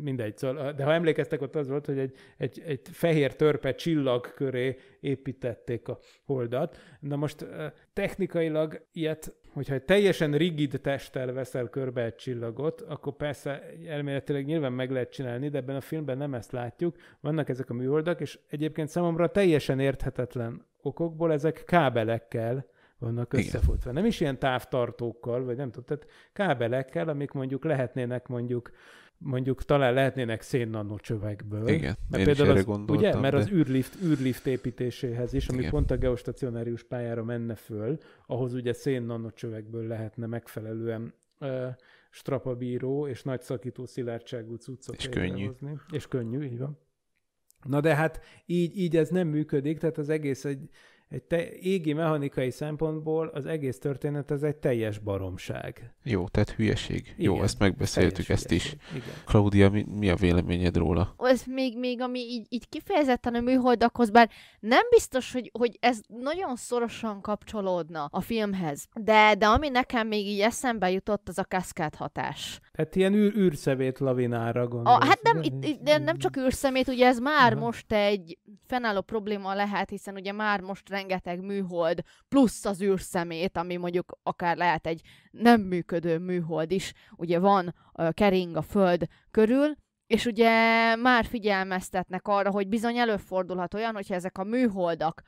mindegy, szóval, de ha emlékeztek, ott az volt, hogy egy, egy, egy fehér törpe csillag köré építették a holdat. Na most technikailag ilyet hogyha egy teljesen rigid testtel veszel körbe egy csillagot, akkor persze elméletileg nyilván meg lehet csinálni, de ebben a filmben nem ezt látjuk. Vannak ezek a műholdak, és egyébként számomra teljesen érthetetlen okokból ezek kábelekkel vannak összefutva. Nem is ilyen távtartókkal, vagy nem tudom, tehát kábelekkel, amik mondjuk lehetnének mondjuk mondjuk talán lehetnének szénnanocsövekből. Igen, mert én például is az, Ugye, mert de... az űrlift, űrlift építéséhez is, ami Igen. pont a geostacionárius pályára menne föl, ahhoz ugye szénnanocsövekből lehetne megfelelően ö, strapabíró és nagy szakító szilárdságú cuccot És könnyű. Hozni. És könnyű, így van. Na de hát így, így ez nem működik, tehát az egész egy, egy te, égi mechanikai szempontból az egész történet az egy teljes baromság. Jó, tehát hülyeség. Igen, Jó, ezt megbeszéltük, ezt hülyeség. is. Klaudia, Claudia, mi, mi a véleményed róla? Ez még, még ami így, így kifejezetten a műholdakhoz, bár nem biztos, hogy, hogy ez nagyon szorosan kapcsolódna a filmhez, de, de ami nekem még így eszembe jutott, az a kaszkád hatás. Hát ilyen űr, űrszemét lavinára gondolsz. A, hát nem, itt, itt, nem csak űrszemét, ugye ez már Aha. most egy fennálló probléma lehet, hiszen ugye már most rengeteg műhold, plusz az űrszemét, ami mondjuk akár lehet egy nem működő műhold is, ugye van, kering a föld körül, és ugye már figyelmeztetnek arra, hogy bizony előfordulhat olyan, hogyha ezek a műholdak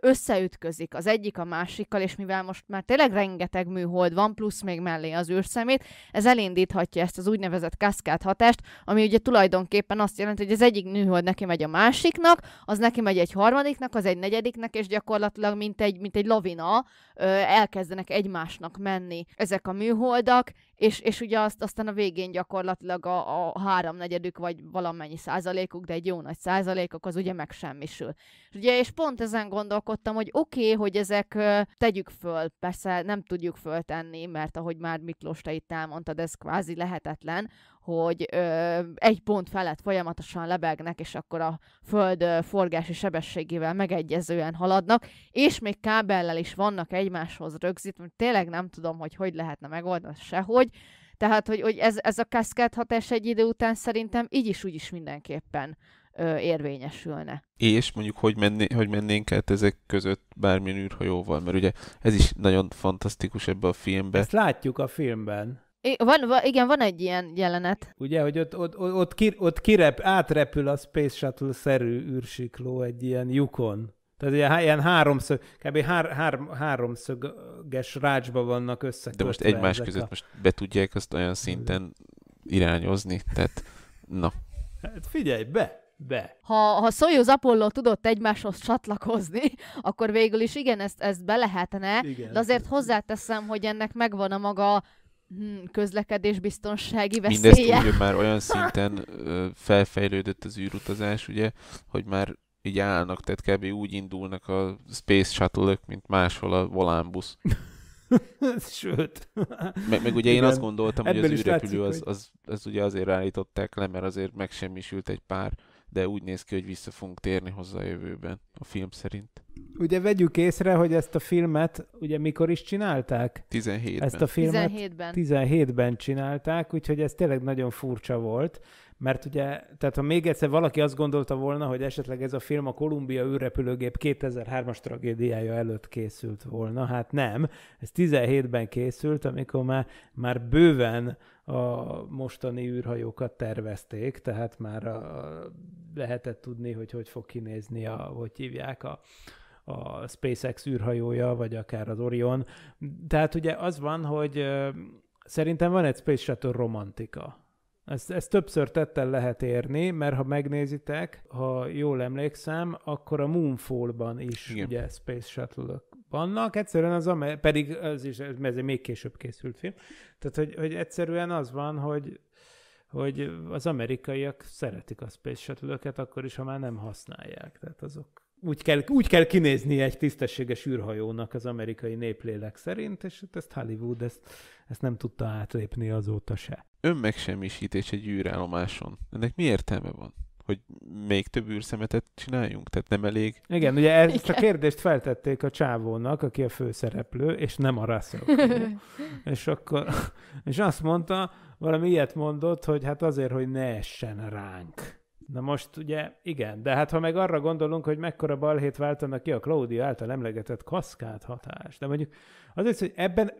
összeütközik az egyik a másikkal, és mivel most már tényleg rengeteg műhold van, plusz még mellé az űrszemét, ez elindíthatja ezt az úgynevezett kaszkád hatást, ami ugye tulajdonképpen azt jelenti, hogy az egyik műhold neki megy a másiknak, az neki megy egy harmadiknak, az egy negyediknek, és gyakorlatilag mint egy, mint egy lavina elkezdenek egymásnak menni ezek a műholdak, és, és ugye azt aztán a végén gyakorlatilag a, a háromnegyedük, vagy valamennyi százalékuk, de egy jó nagy százalékok, az ugye megsemmisül. Ugye, és pont ezen gondolkodtam, hogy oké, okay, hogy ezek tegyük föl, persze nem tudjuk föltenni, mert ahogy már Miklós te itt elmondtad, ez kvázi lehetetlen, hogy ö, egy pont felett folyamatosan lebegnek, és akkor a föld ö, forgási sebességével megegyezően haladnak, és még kábellel is vannak egymáshoz rögzítve, tényleg nem tudom, hogy hogy lehetne megoldani sehogy, tehát, hogy, hogy ez, ez a kaszkád hatás egy idő után szerintem így is, úgy is mindenképpen ö, érvényesülne. És mondjuk, hogy, menné, hogy mennénk át ezek között bármilyen űrhajóval, mert ugye ez is nagyon fantasztikus ebbe a filmbe. Ezt látjuk a filmben. I- van, van, igen, van egy ilyen jelenet. Ugye, hogy ott, ott, ott, ott, ki, ott kirep, átrepül a Space Shuttle-szerű űrsikló egy ilyen lyukon. Tehát ilyen, ilyen háromszög, kb. Hár, hár, háromszöges rácsba vannak összekötve. De most egymás között a... most be tudják azt olyan szinten irányozni, tehát na. Hát figyelj be! be. Ha, ha Soyuz Apollo tudott egymáshoz csatlakozni, akkor végül is igen, ezt, ezt be lehetne, igen, de azért hozzáteszem, hogy ennek megvan a maga hm, közlekedésbiztonsági veszélye. Mindezt hogy már olyan szinten felfejlődött az űrutazás, ugye, hogy már így állnak, tehát kb. úgy indulnak a Space shuttle mint máshol a volánbusz. Sőt. Meg, meg ugye én azt gondoltam, Ebből hogy az űrrepülő az, az, az, az ugye azért állították le, mert azért megsemmisült egy pár de úgy néz ki, hogy vissza fogunk térni hozzá a jövőben, a film szerint. Ugye vegyük észre, hogy ezt a filmet ugye mikor is csinálták? 17-ben. Ezt a filmet 17-ben, 17-ben csinálták, úgyhogy ez tényleg nagyon furcsa volt, mert ugye, tehát ha még egyszer valaki azt gondolta volna, hogy esetleg ez a film a Kolumbia űrrepülőgép 2003-as tragédiája előtt készült volna, hát nem. Ez 17-ben készült, amikor már, már bőven a mostani űrhajókat tervezték, tehát már a, lehetett tudni, hogy hogy fog kinézni a, hogy hívják a, a SpaceX űrhajója, vagy akár az Orion. Tehát ugye az van, hogy szerintem van egy Space Shuttle romantika. Ezt, ezt többször tettel lehet érni, mert ha megnézitek, ha jól emlékszem, akkor a Moonfall-ban is Igen. ugye Space shuttle vannak, egyszerűen az, amely, pedig az is, ez egy még később készült film, tehát hogy, hogy egyszerűen az van, hogy hogy az amerikaiak szeretik a Space shuttle akkor is, ha már nem használják. Tehát azok úgy kell, úgy kell kinézni egy tisztességes űrhajónak az amerikai néplélek szerint, és hát ezt Hollywood ezt, ezt nem tudta átlépni azóta se. Önmegsemmisítés egy űrállomáson. Ennek mi értelme van? hogy még több űrszemetet csináljunk? Tehát nem elég? Igen, ugye ezt Igen. a kérdést feltették a csávónak, aki a főszereplő, és nem a Russell És akkor, és azt mondta, valami ilyet mondott, hogy hát azért, hogy ne essen ránk. Na most ugye, igen, de hát ha meg arra gondolunk, hogy mekkora balhét váltana ki a Claudia által emlegetett kaszkád hatás, de mondjuk az hogy ebben,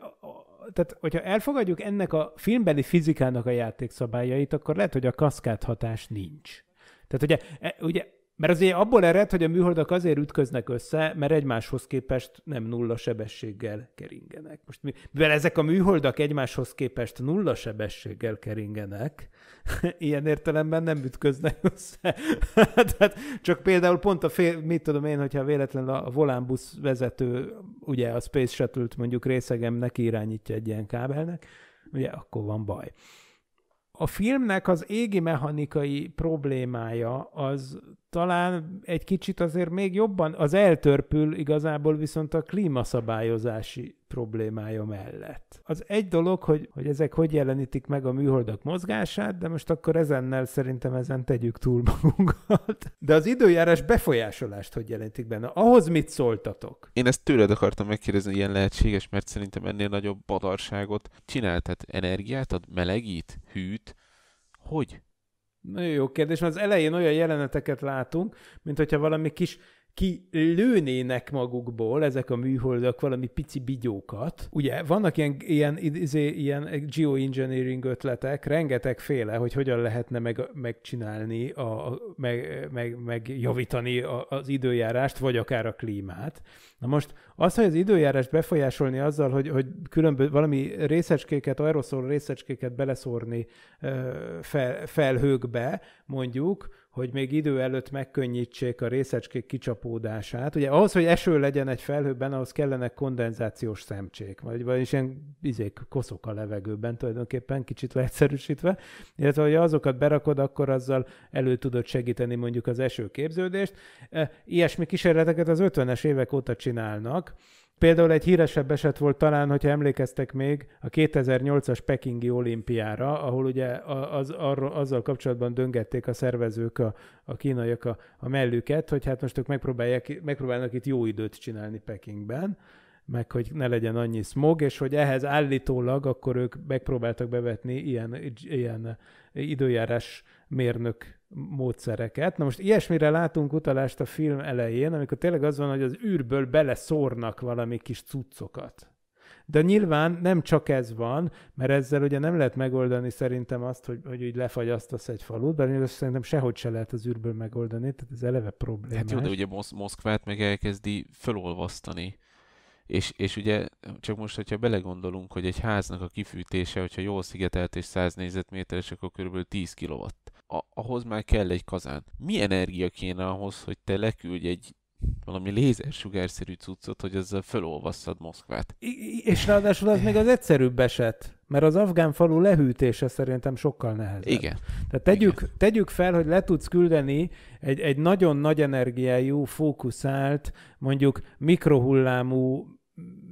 tehát hogyha elfogadjuk ennek a filmbeli fizikának a játékszabályait, akkor lehet, hogy a kaszkád hatás nincs. Tehát ugye, e, ugye mert azért abból ered, hogy a műholdak azért ütköznek össze, mert egymáshoz képest nem nulla sebességgel keringenek. Most mi, mivel ezek a műholdak egymáshoz képest nulla sebességgel keringenek, ilyen értelemben nem ütköznek össze. Tehát csak például pont a fél, mit tudom én, hogyha véletlenül a volánbusz vezető, ugye a Space Shuttle-t mondjuk részegem neki irányítja egy ilyen kábelnek, ugye akkor van baj a filmnek az égi mechanikai problémája az talán egy kicsit azért még jobban, az eltörpül igazából viszont a klímaszabályozási problémája mellett. Az egy dolog, hogy, hogy ezek hogy jelenítik meg a műholdak mozgását, de most akkor ezennel szerintem ezen tegyük túl magunkat. De az időjárás befolyásolást hogy jelentik benne? Ahhoz mit szóltatok? Én ezt tőled akartam megkérdezni, hogy ilyen lehetséges, mert szerintem ennél nagyobb badarságot csinál, tehát energiát ad, melegít, hűt, hogy? Nagyon jó kérdés, mert az elején olyan jeleneteket látunk, mint hogyha valami kis ki lőnének magukból ezek a műholdak valami pici bigyókat. Ugye vannak ilyen, ilyen, izé, ilyen geoengineering ötletek, rengeteg féle, hogy hogyan lehetne meg, megcsinálni, a, meg, meg, meg a, az időjárást, vagy akár a klímát. Na most az, hogy az időjárást befolyásolni azzal, hogy, hogy különböző valami részecskéket, aeroszol részecskéket beleszórni fel, felhőkbe, mondjuk, hogy még idő előtt megkönnyítsék a részecskék kicsapódását. Ugye ahhoz, hogy eső legyen egy felhőben, ahhoz kellene kondenzációs szemcsék, vagy, vagyis ilyen izék, koszok a levegőben tulajdonképpen, kicsit leegyszerűsítve. Illetve, hogy azokat berakod, akkor azzal elő tudod segíteni mondjuk az esőképződést. E, ilyesmi kísérleteket az 50-es évek óta csinálnak, Például egy híresebb eset volt talán, hogyha emlékeztek még, a 2008-as Pekingi olimpiára, ahol ugye az, arról, azzal kapcsolatban döngették a szervezők, a, a kínaiak a, a mellüket, hogy hát most ők megpróbálják, megpróbálnak itt jó időt csinálni Pekingben, meg hogy ne legyen annyi smog, és hogy ehhez állítólag akkor ők megpróbáltak bevetni ilyen, ilyen időjárás mérnök módszereket. Na most ilyesmire látunk utalást a film elején, amikor tényleg az van, hogy az űrből beleszórnak valami kis cuccokat. De nyilván nem csak ez van, mert ezzel ugye nem lehet megoldani szerintem azt, hogy, hogy így lefagyasztasz egy falut, de szerintem sehogy se lehet az űrből megoldani, tehát ez eleve probléma. Hát jó, de ugye Mosz- Moszkvát meg elkezdi felolvasztani és, és ugye csak most, hogyha belegondolunk, hogy egy háznak a kifűtése, hogyha jól szigetelt és 100 négyzetméteres, akkor kb. 10 kW. A, ahhoz már kell egy kazán. Mi energia kéne ahhoz, hogy te leküldj egy valami lézersugárszerű cuccot, hogy ezzel felolvasszad Moszkvát. I- és ráadásul az még az egyszerűbb eset, mert az afgán falu lehűtése szerintem sokkal nehezebb. Igen. Tehát tegyük, Igen. tegyük fel, hogy le tudsz küldeni egy, egy nagyon nagy energiájú, fókuszált, mondjuk mikrohullámú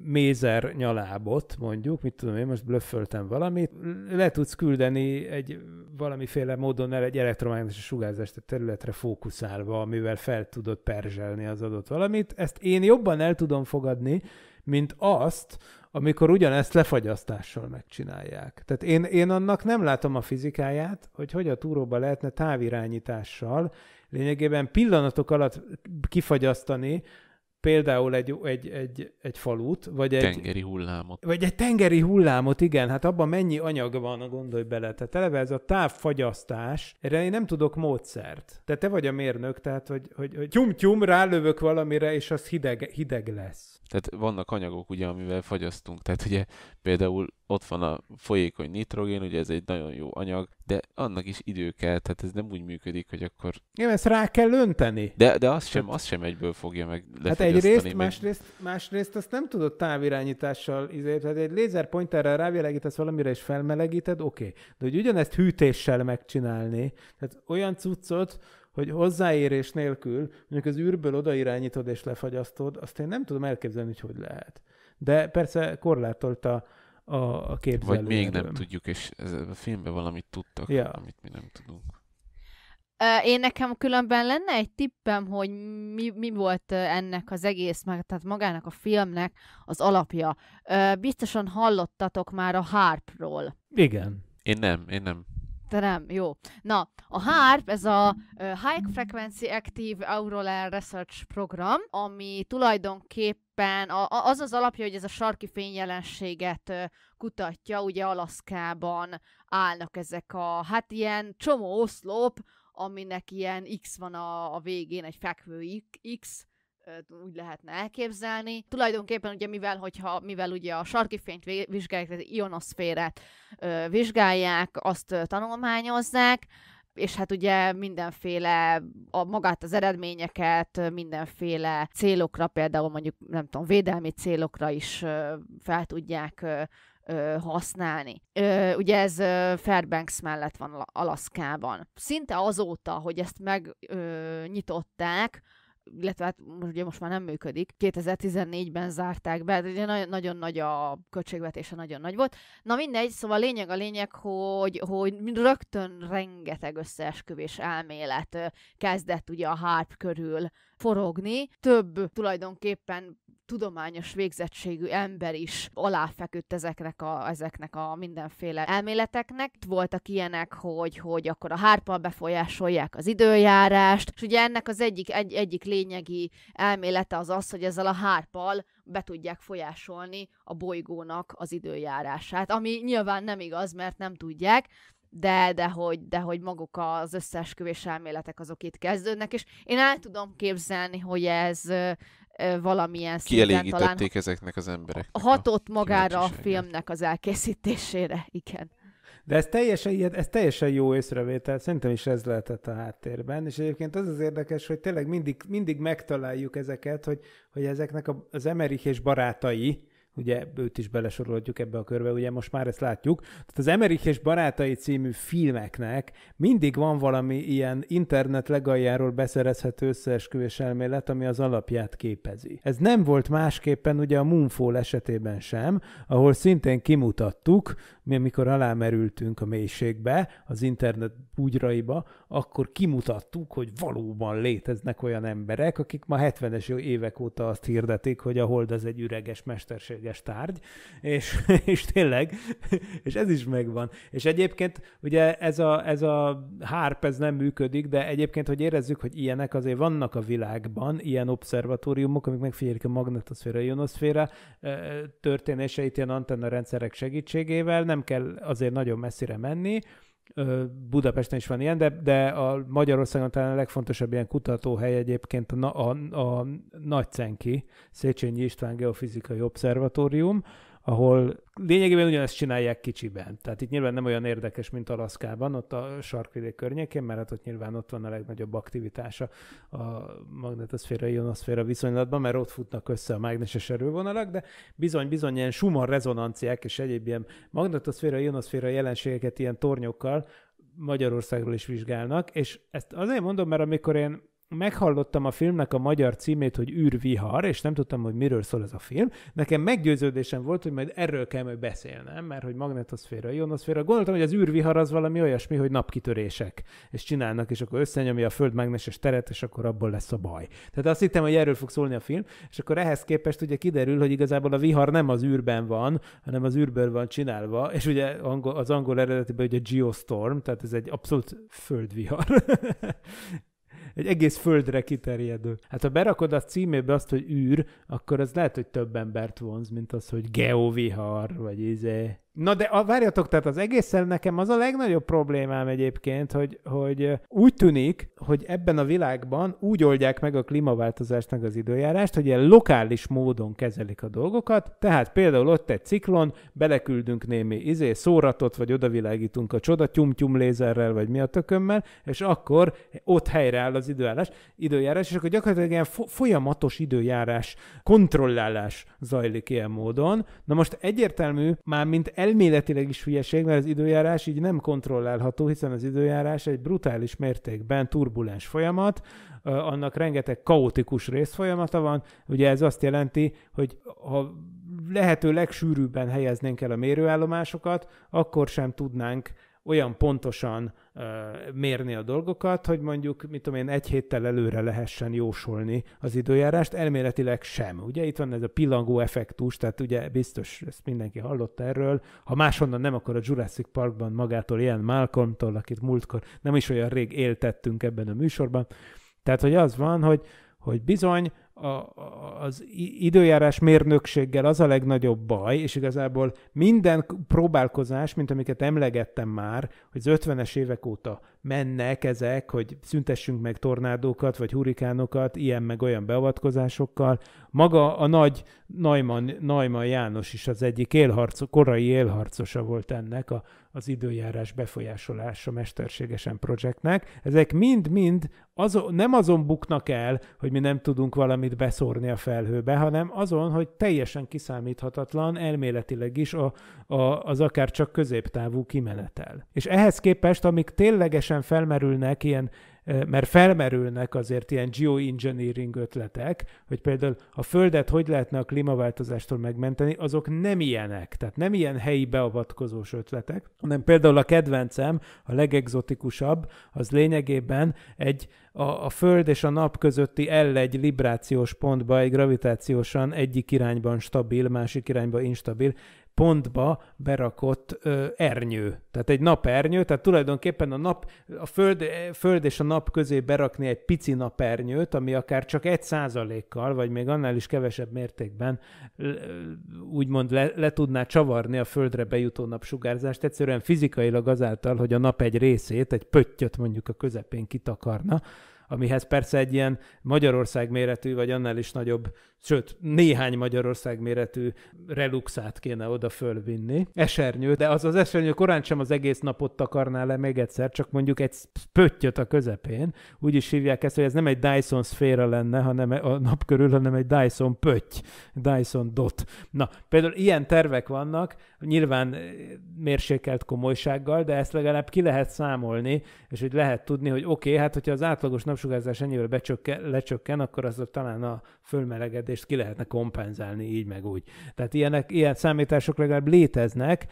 mézer nyalábot, mondjuk, mit tudom én, most blöfföltem valamit, le tudsz küldeni egy valamiféle módon el egy elektromágneses sugárzást a területre fókuszálva, amivel fel tudod perzselni az adott valamit. Ezt én jobban el tudom fogadni, mint azt, amikor ugyanezt lefagyasztással megcsinálják. Tehát én, én annak nem látom a fizikáját, hogy hogy a túróba lehetne távirányítással lényegében pillanatok alatt kifagyasztani például egy, egy, egy, egy falut, vagy egy... Tengeri hullámot. Vagy egy tengeri hullámot, igen, hát abban mennyi anyag van, gondolj bele. Tehát eleve ez a távfagyasztás, erre én nem tudok módszert. Tehát te vagy a mérnök, tehát hogy, hogy, hogy tyum-tyum rálövök valamire, és az hideg, hideg lesz tehát vannak anyagok, ugye, amivel fagyasztunk. Tehát ugye például ott van a folyékony nitrogén, ugye ez egy nagyon jó anyag, de annak is idő kell, tehát ez nem úgy működik, hogy akkor... Igen, ezt rá kell önteni. De, de azt sem, azt sem egyből fogja meg Hát egyrészt, meg... másrészt, másrészt azt nem tudod távirányítással, izé- tehát egy lézerpointerrel rávilágítasz valamire és felmelegíted, oké. Okay. De hogy ugyanezt hűtéssel megcsinálni, tehát olyan cuccot, hogy hozzáérés nélkül, mondjuk az űrből odairányítod és lefagyasztod, azt én nem tudom elképzelni, hogy hogy lehet. De persze korlátolta a, a képzelő. Vagy még nem tudjuk, és ez, a filmben valamit tudtak, ja. amit mi nem tudunk. Én nekem különben lenne egy tippem, hogy mi, mi volt ennek az egész, meg, tehát magának a filmnek az alapja. Biztosan hallottatok már a Harpról. Igen. Én nem, én nem. Te nem, jó. Na, a HARP, ez a High Frequency Active Auroral Research Program, ami tulajdonképpen az az alapja, hogy ez a sarki fényjelenséget kutatja, ugye Alaszkában állnak ezek a, hát ilyen csomó oszlop, aminek ilyen X van a, a végén, egy fekvő X, úgy lehetne elképzelni. Tulajdonképpen ugye mivel, hogyha, mivel ugye a sarki fényt vizsgálják, tehát ionoszférát vizsgálják, azt tanulmányozzák, és hát ugye mindenféle, a magát az eredményeket, mindenféle célokra, például mondjuk, nem tudom, védelmi célokra is fel tudják használni. Ugye ez Fairbanks mellett van Alaszkában. Szinte azóta, hogy ezt megnyitották, illetve hát ugye most már nem működik. 2014-ben zárták be, de hát nagyon, nagyon nagy a költségvetése, nagyon nagy volt. Na mindegy, szóval a lényeg a lényeg, hogy, hogy rögtön rengeteg összeesküvés elmélet kezdett ugye a harp körül forogni, több tulajdonképpen tudományos végzettségű ember is aláfeküdt ezeknek a, ezeknek a mindenféle elméleteknek. voltak ilyenek, hogy, hogy akkor a hárpa befolyásolják az időjárást, és ugye ennek az egyik, egy, egyik lényegi elmélete az az, hogy ezzel a hárpal be tudják folyásolni a bolygónak az időjárását, ami nyilván nem igaz, mert nem tudják, de, de, hogy, de hogy maguk az összeesküvés elméletek azok itt kezdődnek, és én el tudom képzelni, hogy ez ö, ö, valamilyen szinten talán ezeknek az emberek hatott a magára a filmnek az elkészítésére, igen. De ez teljesen, ez teljesen jó észrevétel, szerintem is ez lehetett a háttérben, és egyébként az az érdekes, hogy tényleg mindig, mindig megtaláljuk ezeket, hogy, hogy ezeknek az emerik és barátai, ugye őt is belesorolhatjuk ebbe a körbe, ugye most már ezt látjuk. Tehát az Emerich és Barátai című filmeknek mindig van valami ilyen internet legaljáról beszerezhető összeesküvés elmélet, ami az alapját képezi. Ez nem volt másképpen ugye a Moonfall esetében sem, ahol szintén kimutattuk, mi amikor alámerültünk a mélységbe, az internet bugyraiba, akkor kimutattuk, hogy valóban léteznek olyan emberek, akik ma 70-es évek óta azt hirdetik, hogy a hold az egy üreges, mesterséges tárgy, és, és tényleg, és ez is megvan. És egyébként ugye ez a, ez a hárp, ez nem működik, de egyébként, hogy érezzük, hogy ilyenek azért vannak a világban, ilyen obszervatóriumok, amik megfigyelik a magnetoszféra, a ionoszféra történéseit ilyen antenna rendszerek segítségével, nem nem kell azért nagyon messzire menni, Budapesten is van ilyen, de, de a Magyarországon talán a legfontosabb ilyen kutatóhely egyébként a, a, a Nagycenki, Széchenyi István Geofizikai Obszervatórium, ahol lényegében ugyanezt csinálják kicsiben. Tehát itt nyilván nem olyan érdekes, mint Alaszkában, ott a sarkvidék környékén, mert hát ott nyilván ott van a legnagyobb aktivitása a magnetoszféra, ionoszféra viszonylatban, mert ott futnak össze a mágneses erővonalak, de bizony-bizony ilyen suman rezonanciák és egyéb ilyen magnetoszféra, ionoszféra jelenségeket ilyen tornyokkal Magyarországról is vizsgálnak, és ezt azért mondom, mert amikor én meghallottam a filmnek a magyar címét, hogy űrvihar, és nem tudtam, hogy miről szól ez a film. Nekem meggyőződésem volt, hogy majd erről kell majd beszélnem, mert hogy magnetoszféra, ionoszféra. Gondoltam, hogy az űrvihar az valami olyasmi, hogy napkitörések, és csinálnak, és akkor összenyomja a föld mágneses teret, és akkor abból lesz a baj. Tehát azt hittem, hogy erről fog szólni a film, és akkor ehhez képest ugye kiderül, hogy igazából a vihar nem az űrben van, hanem az űrből van csinálva, és ugye az angol eredetiben ugye geostorm, tehát ez egy abszolút földvihar. egy egész földre kiterjedő. Hát ha berakod a címébe azt, hogy űr, akkor az lehet, hogy több embert vonz, mint az, hogy geovihar, vagy izé, Na de a, várjatok, tehát az egészen nekem az a legnagyobb problémám egyébként, hogy, hogy úgy tűnik, hogy ebben a világban úgy oldják meg a klímaváltozást meg az időjárást, hogy ilyen lokális módon kezelik a dolgokat, tehát például ott egy ciklon, beleküldünk némi izé szóratot, vagy odavilágítunk a csoda tyum-tyum lézerrel, vagy mi a tökömmel, és akkor ott helyreáll az időjárás, időjárás és akkor gyakorlatilag ilyen fo- folyamatos időjárás, kontrollálás zajlik ilyen módon. Na most egyértelmű, már mint elméletileg is hülyeség, mert az időjárás így nem kontrollálható, hiszen az időjárás egy brutális mértékben turbulens folyamat, annak rengeteg kaotikus részfolyamata van. Ugye ez azt jelenti, hogy ha lehető legsűrűbben helyeznénk el a mérőállomásokat, akkor sem tudnánk olyan pontosan ö, mérni a dolgokat, hogy mondjuk, mit tudom én, egy héttel előre lehessen jósolni az időjárást, elméletileg sem. Ugye itt van ez a pillangó effektus, tehát ugye biztos ezt mindenki hallott erről. Ha máshonnan nem, akkor a Jurassic Parkban magától ilyen Malcolmtól, akit múltkor nem is olyan rég éltettünk ebben a műsorban. Tehát, hogy az van, hogy, hogy bizony a, az időjárás mérnökséggel az a legnagyobb baj, és igazából minden próbálkozás, mint amiket emlegettem már, hogy az 50-es évek óta mennek ezek, hogy szüntessünk meg tornádókat, vagy hurikánokat, ilyen meg olyan beavatkozásokkal. Maga a nagy Neumann, Neumann János is az egyik élharco, korai élharcosa volt ennek a az időjárás befolyásolása mesterségesen projektnek. Ezek mind-mind azon, nem azon buknak el, hogy mi nem tudunk valamit beszórni a felhőbe, hanem azon, hogy teljesen kiszámíthatatlan elméletileg is a, a, az akár csak középtávú kimenetel. És ehhez képest, amik ténylegesen felmerülnek ilyen mert felmerülnek azért ilyen geoengineering ötletek, hogy például a Földet hogy lehetne a klímaváltozástól megmenteni, azok nem ilyenek, tehát nem ilyen helyi beavatkozós ötletek, hanem például a kedvencem, a legexotikusabb, az lényegében egy a, a Föld és a Nap közötti L1 librációs pontba egy gravitációsan egyik irányban stabil, másik irányban instabil pontba berakott ö, ernyő. Tehát egy napernyő, tehát tulajdonképpen a nap, a föld, föld és a nap közé berakni egy pici napernyőt, ami akár csak egy százalékkal, vagy még annál is kevesebb mértékben úgymond le, le tudná csavarni a földre bejutó napsugárzást, egyszerűen fizikailag azáltal, hogy a nap egy részét, egy pöttyöt mondjuk a közepén kitakarna, amihez persze egy ilyen Magyarország méretű, vagy annál is nagyobb sőt, néhány Magyarország méretű reluxát kéne oda fölvinni. Esernyő, de az az esernyő korán sem az egész napot takarná le még egyszer, csak mondjuk egy pöttyöt a közepén. Úgy is hívják ezt, hogy ez nem egy Dyson szféra lenne, hanem a nap körül, hanem egy Dyson pötty, Dyson dot. Na, például ilyen tervek vannak, nyilván eh, mérsékelt komolysággal, de ezt legalább ki lehet számolni, és hogy lehet tudni, hogy oké, okay, hát hogyha az átlagos napsugárzás ennyivel becsökken, lecsökken, akkor az talán a fölmelegedés költségvetést ki lehetne kompenzálni így meg úgy. Tehát ilyenek, ilyen számítások legalább léteznek,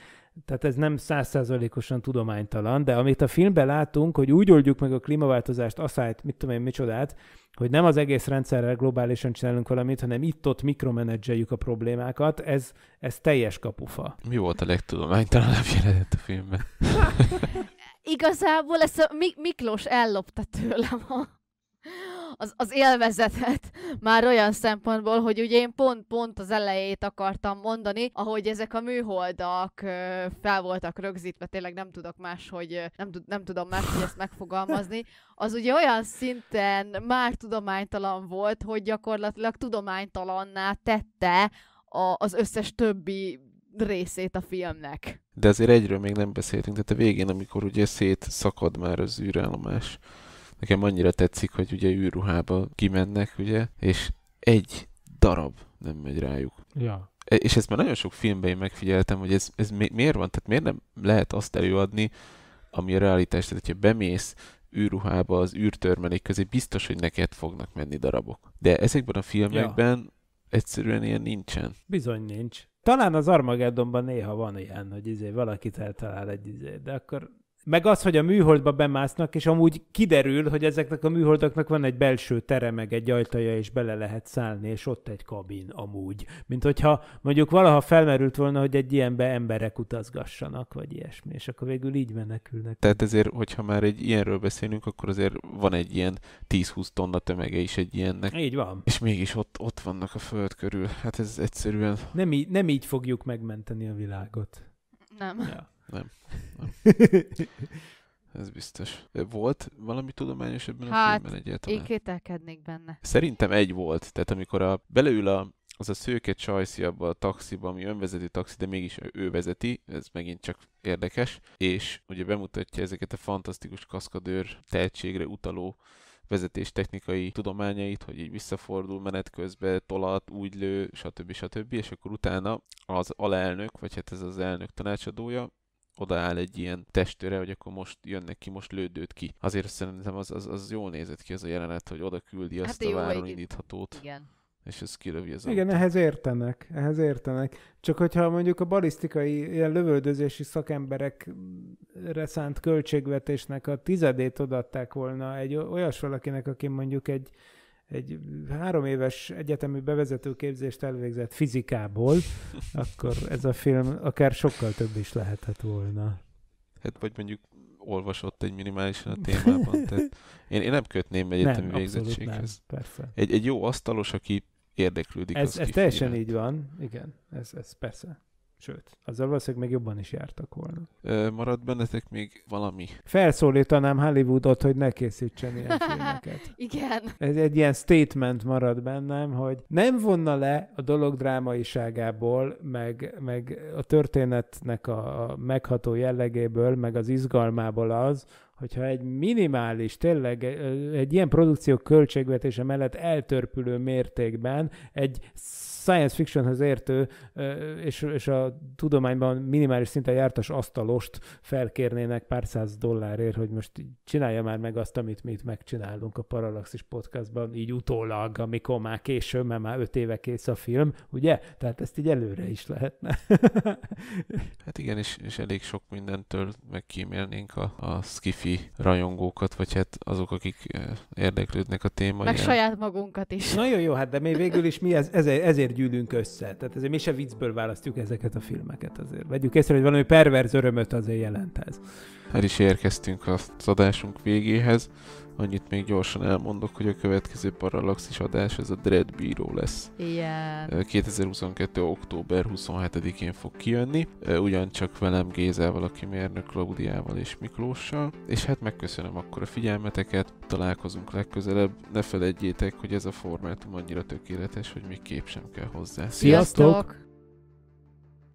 tehát ez nem százszerzalékosan tudománytalan, de amit a filmben látunk, hogy úgy oldjuk meg a klímaváltozást, aszályt, mit tudom én, micsodát, hogy nem az egész rendszerrel globálisan csinálunk valamit, hanem itt-ott mikromenedzseljük a problémákat, ez, ez teljes kapufa. Mi volt a legtudománytalanabb jelenet a filmben? Igazából ezt a Miklós ellopta tőlem a az, az élvezetet már olyan szempontból, hogy ugye én pont-pont az elejét akartam mondani, ahogy ezek a műholdak fel voltak rögzítve, tényleg nem tudok más, hogy nem, tud, nem tudom más, hogy ezt megfogalmazni, az ugye olyan szinten már tudománytalan volt, hogy gyakorlatilag tudománytalanná tette a, az összes többi részét a filmnek. De azért egyről még nem beszéltünk, tehát a végén, amikor ugye szét szakad már az űrállomás, nekem annyira tetszik, hogy ugye űrruhába kimennek, ugye, és egy darab nem megy rájuk. Ja. E, és ezt már nagyon sok filmben én megfigyeltem, hogy ez, ez mi, miért van, tehát miért nem lehet azt előadni, ami a realitás, tehát hogyha bemész űrruhába az űrtörmelék közé, biztos, hogy neked fognak menni darabok. De ezekben a filmekben ja. egyszerűen ilyen nincsen. Bizony nincs. Talán az Armageddonban néha van ilyen, hogy izé valakit eltalál egy izé, de akkor meg az, hogy a műholdba bemásznak, és amúgy kiderül, hogy ezeknek a műholdaknak van egy belső tere, meg egy ajtaja, és bele lehet szállni, és ott egy kabin amúgy. Mint hogyha mondjuk valaha felmerült volna, hogy egy ilyenbe emberek utazgassanak, vagy ilyesmi, és akkor végül így menekülnek. Tehát ezért, hogyha már egy ilyenről beszélünk, akkor azért van egy ilyen 10-20 tonna tömege is egy ilyennek. Így van. És mégis ott, ott vannak a föld körül. Hát ez egyszerűen... Nem így, nem így fogjuk megmenteni a világot. Nem. Ja. Nem. nem. Ez biztos. Volt valami tudományos ebben hát, a filmben egyáltalán? én kételkednék benne. Szerintem egy volt. Tehát amikor a, beleül a, az a szőke csajszi abba a taxiba, ami önvezeti taxi, de mégis ő vezeti, ez megint csak érdekes, és ugye bemutatja ezeket a fantasztikus kaszkadőr tehetségre utaló vezetés technikai tudományait, hogy így visszafordul menet közben, tolat, úgy lő, stb. stb. És akkor utána az alelnök, vagy hát ez az elnök tanácsadója odaáll egy ilyen testőre, hogy akkor most jönnek ki, most lődőd ki. Azért szerintem az, az, az jól nézett ki az a jelenet, hogy oda küldi hát azt a váron indíthatót. Igen és ez kilövi az Igen, autót. ehhez értenek, ehhez értenek. Csak hogyha mondjuk a balisztikai, ilyen lövöldözési szakemberekre szánt költségvetésnek a tizedét odaadták volna egy olyas valakinek, aki mondjuk egy egy három éves egyetemi képzést elvégzett fizikából, akkor ez a film akár sokkal több is lehetett volna. Hát vagy mondjuk olvasott egy minimálisan a témában. Tehát én, én nem kötném egyetemi nem, végzettséghez. Nem, persze. Egy, egy jó asztalos, aki érdeklődik. Ez, ez teljesen így van, igen, ez, ez persze. Sőt, azzal valószínűleg még jobban is jártak volna. Ö, marad bennetek még valami? Felszólítanám Hollywoodot, hogy ne készítsen ilyen filmeket. Igen. Ez egy ilyen statement marad bennem, hogy nem vonna le a dolog drámaiságából, meg, meg a történetnek a megható jellegéből, meg az izgalmából az, hogyha egy minimális, tényleg egy ilyen produkció költségvetése mellett eltörpülő mértékben egy science fictionhez értő és, és a tudományban minimális szinten jártas asztalost felkérnének pár száz dollárért, hogy most csinálja már meg azt, amit mi itt megcsinálunk a Parallaxis podcastban, így utólag, amikor már később, mert már öt éve kész a film, ugye? Tehát ezt így előre is lehetne. hát igen, és, és elég sok mindentől megkímélnénk a, a skiffi hoki rajongókat, vagy hát azok, akik eh, érdeklődnek a téma. Meg saját magunkat is. Nagyon jó, jó, hát de mi végül is mi ez, ezért, ezért gyűlünk össze. Tehát ezért mi se viccből választjuk ezeket a filmeket azért. Vegyük észre, hogy valami perverz örömöt azért jelent ez. El is érkeztünk az adásunk végéhez. Annyit még gyorsan elmondok, hogy a következő Parallaxis adás ez a Dread Bíró lesz. Igen. 2022. október 27-én fog kijönni, ugyancsak velem Gézával, aki mérnök Klaudiával és Miklóssal, és hát megköszönöm akkor a figyelmeteket, találkozunk legközelebb, ne felejtjétek, hogy ez a formátum annyira tökéletes, hogy még kép sem kell hozzá. Sziasztok! Sziasztok!